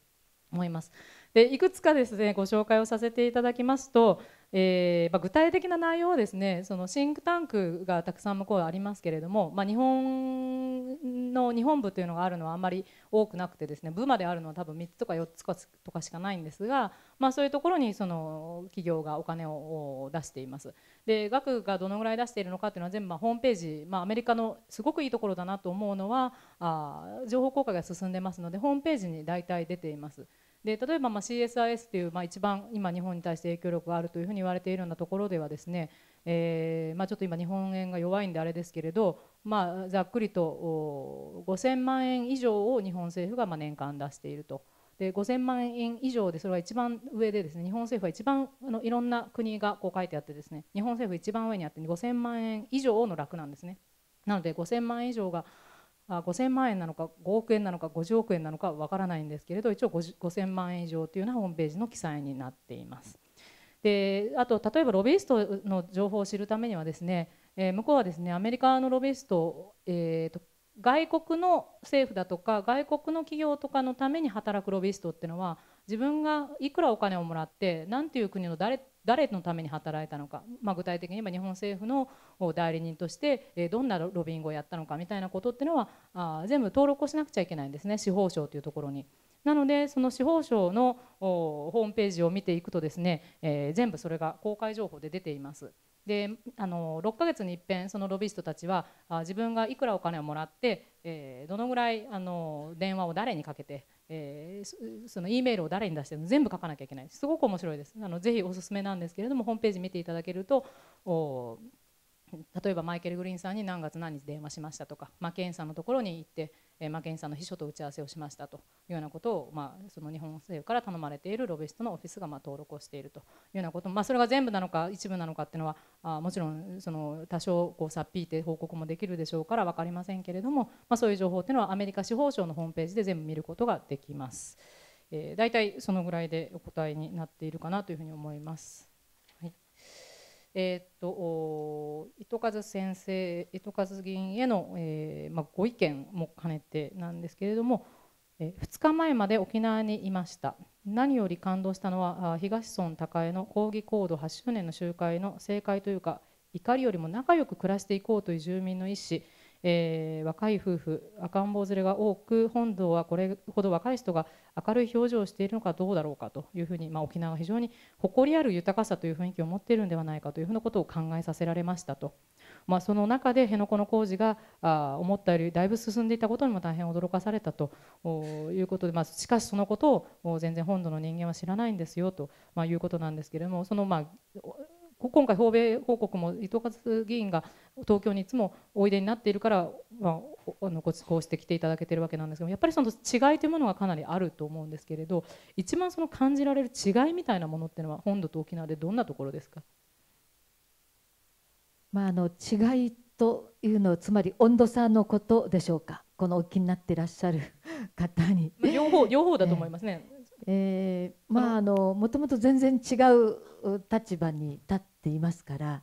思います。でいくつかですねご紹介をさせていただきますと、えーまあ、具体的な内容はですねそのシンクタンクがたくさん向こうありますけれども、まあ、日本の日本部というのがあるのはあんまり多くなくてですね部まであるのは多分3つとか4つとかしかないんですが、まあ、そういうところにその企業がお金を出しています。で額がどのぐらい出しているのかというのは全部まあホームページ、まあ、アメリカのすごくいいところだなと思うのはあ情報公開が進んでますのでホームページに大体出ています。で例えばま CSIS というまあ一番今日本に対して影響力があるというふうに言われているようなところではですね、えー、まあ、ちょっと今日本円が弱いんであれですけれど、まあ、ざっくりと5000万円以上を日本政府がま年間出していると。で5000万円以上でそれは一番上でですね日本政府は一番あのいろんな国がこう書いてあってですね日本政府一番上にあって5000万円以上の楽なんですねなので5000万円以上が5000万円なのか5億円なのか50億円なのかわからないんですけれど一応5000万円以上というようなホームページの記載になっています。であと例えばロビイストの情報を知るためにはですね、えー、向こうはですねアメリカのロビイスト、えーと、外国の政府だとか外国の企業とかのために働くロビイストっていうのは自分がいくらお金をもらって何ていう国の誰誰のために働いたのか、まあ、具体的に言えば日本政府の代理人としてどんなロビングをやったのかみたいなことっていうのは全部登録をしなくちゃいけないんですね司法省というところに。なのでその司法省のホームページを見ていくとですね、え全部それが公開情報で出ています。であの6ヶ月にいっぺんそのロビストたちはあ自分がいくらお金をもらって、えー、どのぐらいあの電話を誰にかけて、えー、その E メールを誰に出して全部書かなきゃいけないすごく面白いですあのぜひおすすめなんですけれどもホームページ見ていただけるとお 例えばマイケル・グリーンさんに何月何日電話しましたとかマケンさんのところに行って、えマケンさんの秘書と打ち合わせをしましたというようなことを、まあ、その日本政府から頼まれているロビストのオフィスがまあ登録をしているというようなこと、まあ、それが全部なのか一部なのかっていうのはあもちろんその多少こうさっぴいて報告もできるでしょうから分かりませんけれども、まあ、そういう情報っていうのはアメリカ司法省のホームページで全部見ることができます。えー、大体そのぐらいでお答えになっているかなというふうに思います。えー、っと糸数先生糸数議員への、えーまあ、ご意見も兼ねてなんですけれども、えー、2日前まで沖縄にいました何より感動したのは東村高江の抗議行動8周年の集会の正解というか怒りよりも仲良く暮らしていこうという住民の意思えー、若い夫婦赤ん坊連れが多く本堂はこれほど若い人が明るい表情をしているのかどうだろうかというふうに、まあ、沖縄は非常に誇りある豊かさという雰囲気を持っているのではないかというふうなことを考えさせられましたと、まあ、その中で辺野古の工事があ思ったよりだいぶ進んでいたことにも大変驚かされたということで、まあ、しかしそのことを全然本土の人間は知らないんですよと、まあ、いうことなんですけれどもその、まあ、今回、訪米報告も伊藤勝議員が東京にいつもおいでになっているから、まあ、あのごこうして来ていただけているわけなんですけどやっぱりその違いというものがかなりあると思うんですけれど一番その感じられる違いみたいなものっていうのは本土と沖縄でどんなところですか、まあ、あの違いというのはつまり温度差のことでしょうかこのお気になっていらっしゃる 方に。両方両方だと思いますね、えーえー、まああのもともと全然違う立場に立っっていますから、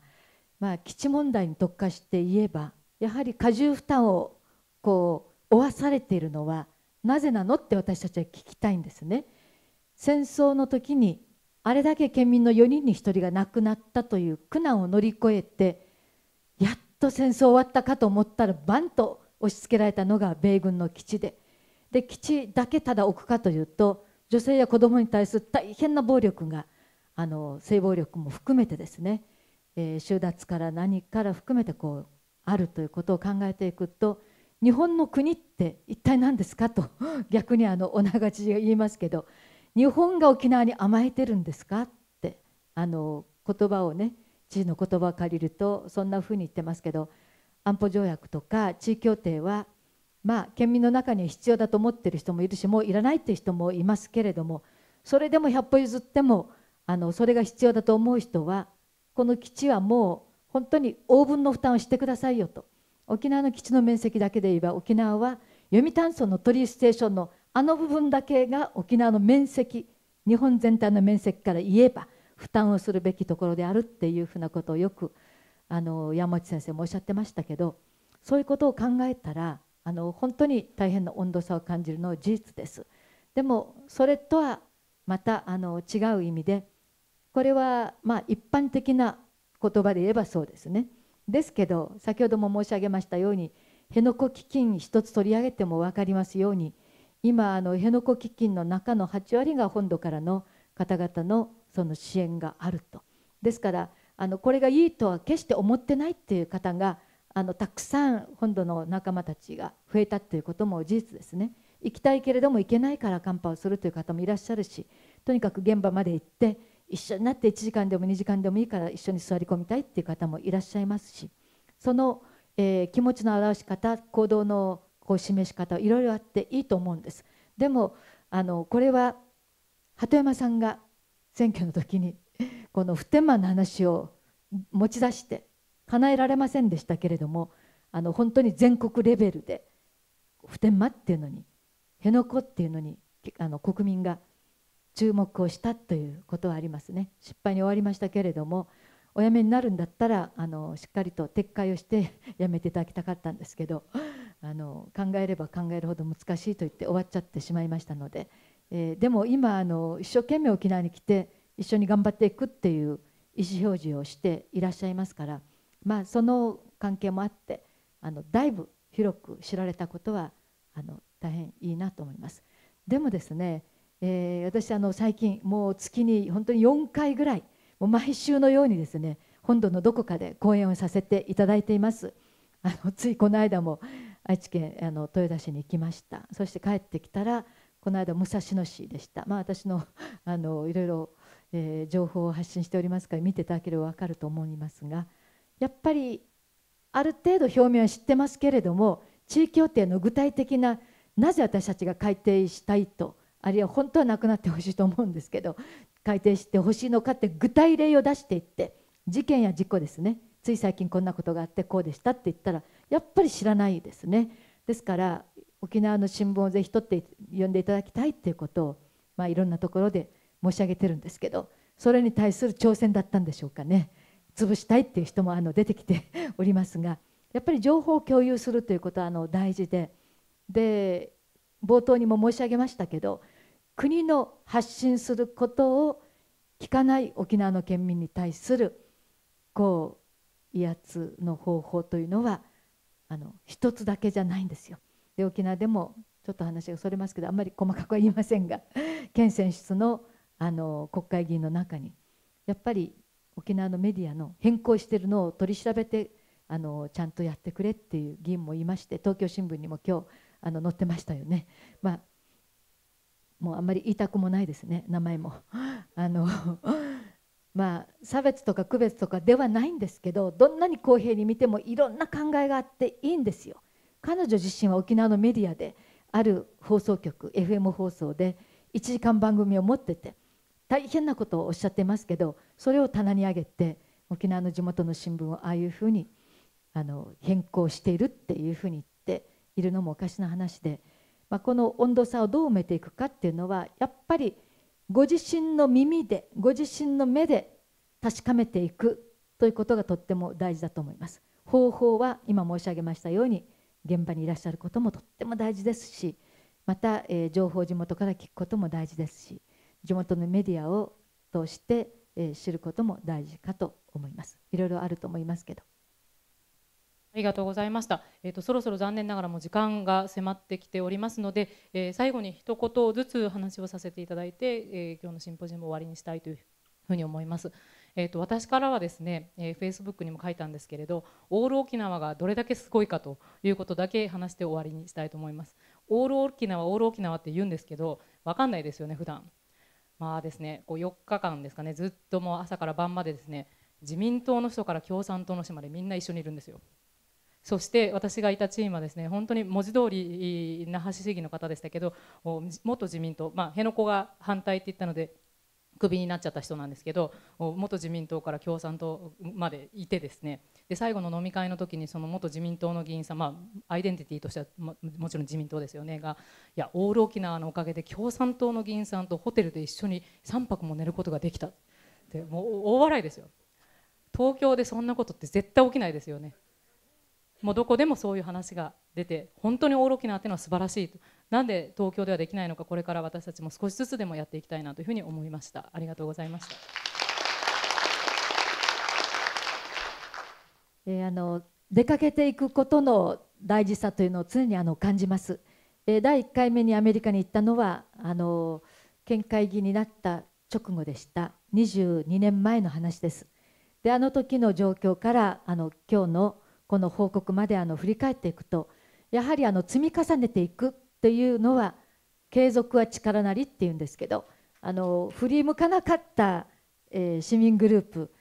まあ、基地問題に特化して言えばやはり過重負担をこう負わされているのはなぜなのって私たちは聞きたいんですね。戦争の時にあれだけ県民の4人に1人が亡くなったという苦難を乗り越えてやっと戦争終わったかと思ったらバンと押し付けられたのが米軍の基地でで基地だけただ置くかというと女性や子どもに対する大変な暴力があの性暴力も含めてですね、えー、収奪から何から含めてこうあるということを考えていくと日本の国って一体何ですかと逆にあのおながち言いますけど日本が沖縄に甘えてるんですかってあの言葉をね知事の言葉を借りるとそんなふうに言ってますけど安保条約とか地位協定はまあ県民の中に必要だと思ってる人もいるしもういらないっていう人もいますけれどもそれでも100歩譲ってもあのそれが必要だと思う人はこの基地はもう本当に応分の負担をしてくださいよと沖縄の基地の面積だけで言えば沖縄は読谷村の鳥リステーションのあの部分だけが沖縄の面積日本全体の面積から言えば負担をするべきところであるっていうふうなことをよくあの山内先生もおっしゃってましたけどそういうことを考えたらあの本当に大変な温度差を感じるのは事実です。でもそれとはまたあの違う意味でこれはま一般的な言葉で言えばそうですね。ですけど先ほども申し上げましたように辺野古基金一つ取り上げても分かりますように今あの辺野古基金の中の8割が本土からの方々のその支援があると。ですからあのこれがいいとは決して思ってないっていう方があのたくさん本土の仲間たちが増えたということも事実ですね行きたいけれども行けないからカンパをするという方もいらっしゃるしとにかく現場まで行って一緒になって1時間でも2時間でもいいから一緒に座り込みたいっていう方もいらっしゃいますしその、えー、気持ちの表し方行動のこう示し方いろいろあっていいと思うんです。でもあのこれは鳩山さんが選挙の時に この普天間の話を持ち出して叶えられませんでしたけれどもあの本当に全国レベルで普天間っていうのに辺野古っていうのにあの国民が注目をしたということはありますね失敗に終わりましたけれどもお辞めになるんだったらあのしっかりと撤回をして 辞めていただきたかったんですけどあの考えれば考えるほど難しいと言って終わっちゃってしまいましたので、えー、でも今あの一生懸命沖縄に来て一緒に頑張っていくっていう意思表示をしていらっしゃいますから、まあ、その関係もあってあのだいぶ広く知られたことはあの大変いいなと思います。でもですねえー、私あの最近もう月に本当に4回ぐらいもう毎週のようにですね本土のどこかで講演をさせていただいています あのついこの間も愛知県あの豊田市に行きましたそして帰ってきたらこの間武蔵野市でした、まあ、私の あのいろいろ、えー、情報を発信しておりますから見ていただければ分かると思いますがやっぱりある程度表面は知ってますけれども地域協定の具体的ななぜ私たちが改定したいとあるいは本当はなくなってほしいと思うんですけど 改定してほしいのかって具体例を出していって事件や事故ですねつい最近こんなことがあってこうでしたって言ったらやっぱり知らないですねですから沖縄の新聞をぜひ取って読んでいただきたいっていうことを、まあ、いろんなところで申し上げてるんですけどそれに対する挑戦だったんでしょうかね潰したいっていう人もあの出てきて おりますがやっぱり情報を共有するということはあの大事でで冒頭にも申し上げましたけど国の発信することを聞かない沖縄の県民に対するこう威圧の方法というのはあの一つだけじゃないんですよ。で沖縄でもちょっと話がそれますけどあんまり細かくは言いませんが県選出のあの国会議員の中にやっぱり沖縄のメディアの変更してるのを取り調べてあのちゃんとやってくれっていう議員もいまして東京新聞にも今日あの載ってましたよね。まあもうあんまり言いたくもないですね名前も。あの まあ、差別とか区別とかではないんですけどどんなに公平に見てもいろんな考えがあっていいんですよ。彼女自身は沖縄のメディアである放送局 FM 放送で1時間番組を持ってて大変なことをおっしゃってますけどそれを棚に上げて沖縄の地元の新聞をああいうふうにあの変更しているっていうふうに言っているのもおかしな話でまあ、この温度差をどう埋めていくかっていうのはやっぱりご自身の耳でご自身の目で確かめていくということがとっても大事だと思います。方法は今申し上げましたように現場にいらっしゃることもとっても大事ですしまた、えー、情報を地元から聞くことも大事ですし地元のメディアを通して、えー、知ることも大事かと思います。いろいろあると思いますけど。ありがとうございました。えっ、ー、とそろそろ残念ながらも時間が迫ってきておりますので、えー、最後に一言ずつ話をさせていただいて、えー、今日のシンポジウムを終わりにしたいというふうに思います。えっ、と私からはですね、えー、Facebook にも書いたんですけれど、オール沖縄がどれだけすごいかということだけ話して終わりにしたいと思います。オール沖縄オール沖縄って言うんですけど、わかんないですよね普段。まあですね、こう4日間ですかね、ずっともう朝から晩までですね、自民党の人から共産党の人までみんな一緒にいるんですよ。そして私がいたチームはですね本当に文字通り那覇市議の方でしたけど元自民党、まあ、辺野古が反対って言ったのでクビになっちゃった人なんですけど元自民党から共産党までいてですねで最後の飲み会の時にその元自民党の議員さん、まあ、アイデンティティとしてはももちろん自民党ですよねがいやオール沖縄のおかげで共産党の議員さんとホテルで一緒に3泊も寝ることができたってもう大笑いですよ東京でそんなことって絶対起きないですよね。もうどこでもそういう話が出て本当にオーロキナっていうのは素晴らしいとなんで東京ではできないのかこれから私たちも少しずつでもやっていきたいなというふうに思いましたありがとうございました、えー、あの出かけていくことの大事さというのを常にあの感じます、えー、第1回目にアメリカに行ったのはあの県会議になった直後でした22年前の話ですであの時の状況からあの今日のこの報告まであの振り返っていくとやはりあの積み重ねていくっていうのは継続は力なりっていうんですけどあの振り向かなかった、えー、市民グループ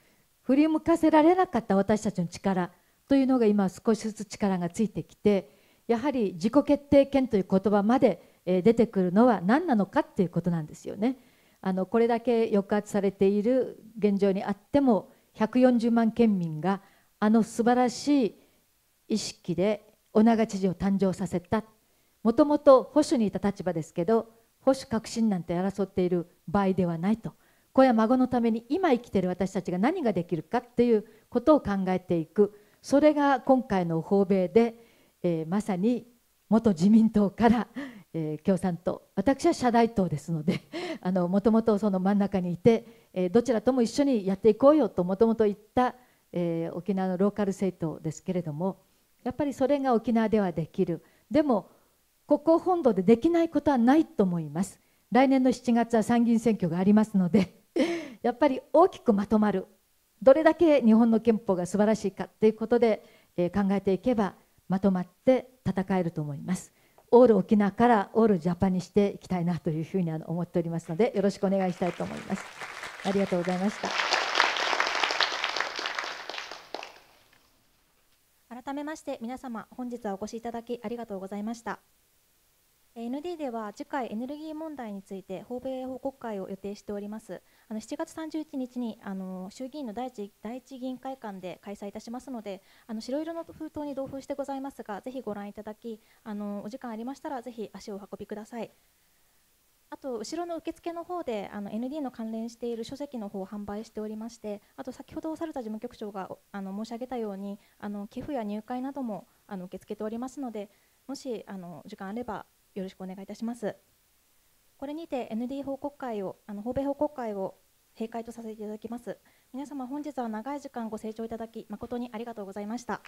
振り向かせられなかった私たちの力というのが今少しずつ力がついてきてやはり自己決定権という言葉まで出てくるのは何なのかっていうことなんですよね。あのこれだけ抑圧されている現状にあっても140万県民があの素晴らしい意識で女長知事を誕生させたもともと保守にいた立場ですけど保守革新なんて争っている場合ではないと子や孫のために今生きている私たちが何ができるかっていうことを考えていくそれが今回の訪米で、えー、まさに元自民党から、えー、共産党私は社大党ですのでもともとその真ん中にいて、えー、どちらとも一緒にやっていこうよともともと言ったえー、沖縄のローカル政党ですけれどもやっぱりそれが沖縄ではできるでもここ本土でできないことはないと思います来年の7月は参議院選挙がありますので やっぱり大きくまとまるどれだけ日本の憲法が素晴らしいかということで、えー、考えていけばまとまって戦えると思いますオール沖縄からオールジャパンにしていきたいなというふうに思っておりますのでよろしくお願いしたいと思いますありがとうございました改めまして皆様本日はお越しいただきありがとうございました ND では次回エネルギー問題について訪米報告会を予定しておりますあの7月31日にあの衆議院の第一第一議員会館で開催いたしますのであの白色の封筒に同封してございますがぜひご覧いただきあのお時間ありましたらぜひ足をお運びくださいあと後ろの受付の方であの ND の関連している書籍の方を販売しておりましてあと先ほど猿田事務局長があの申し上げたようにあの寄付や入会などもあの受け付けておりますのでもしあの時間あればよろしくお願いいたしますこれにて ND 報告会をあの訪米報告会を閉会とさせていただきます皆様本日は長い時間ご清聴いただき誠にありがとうございました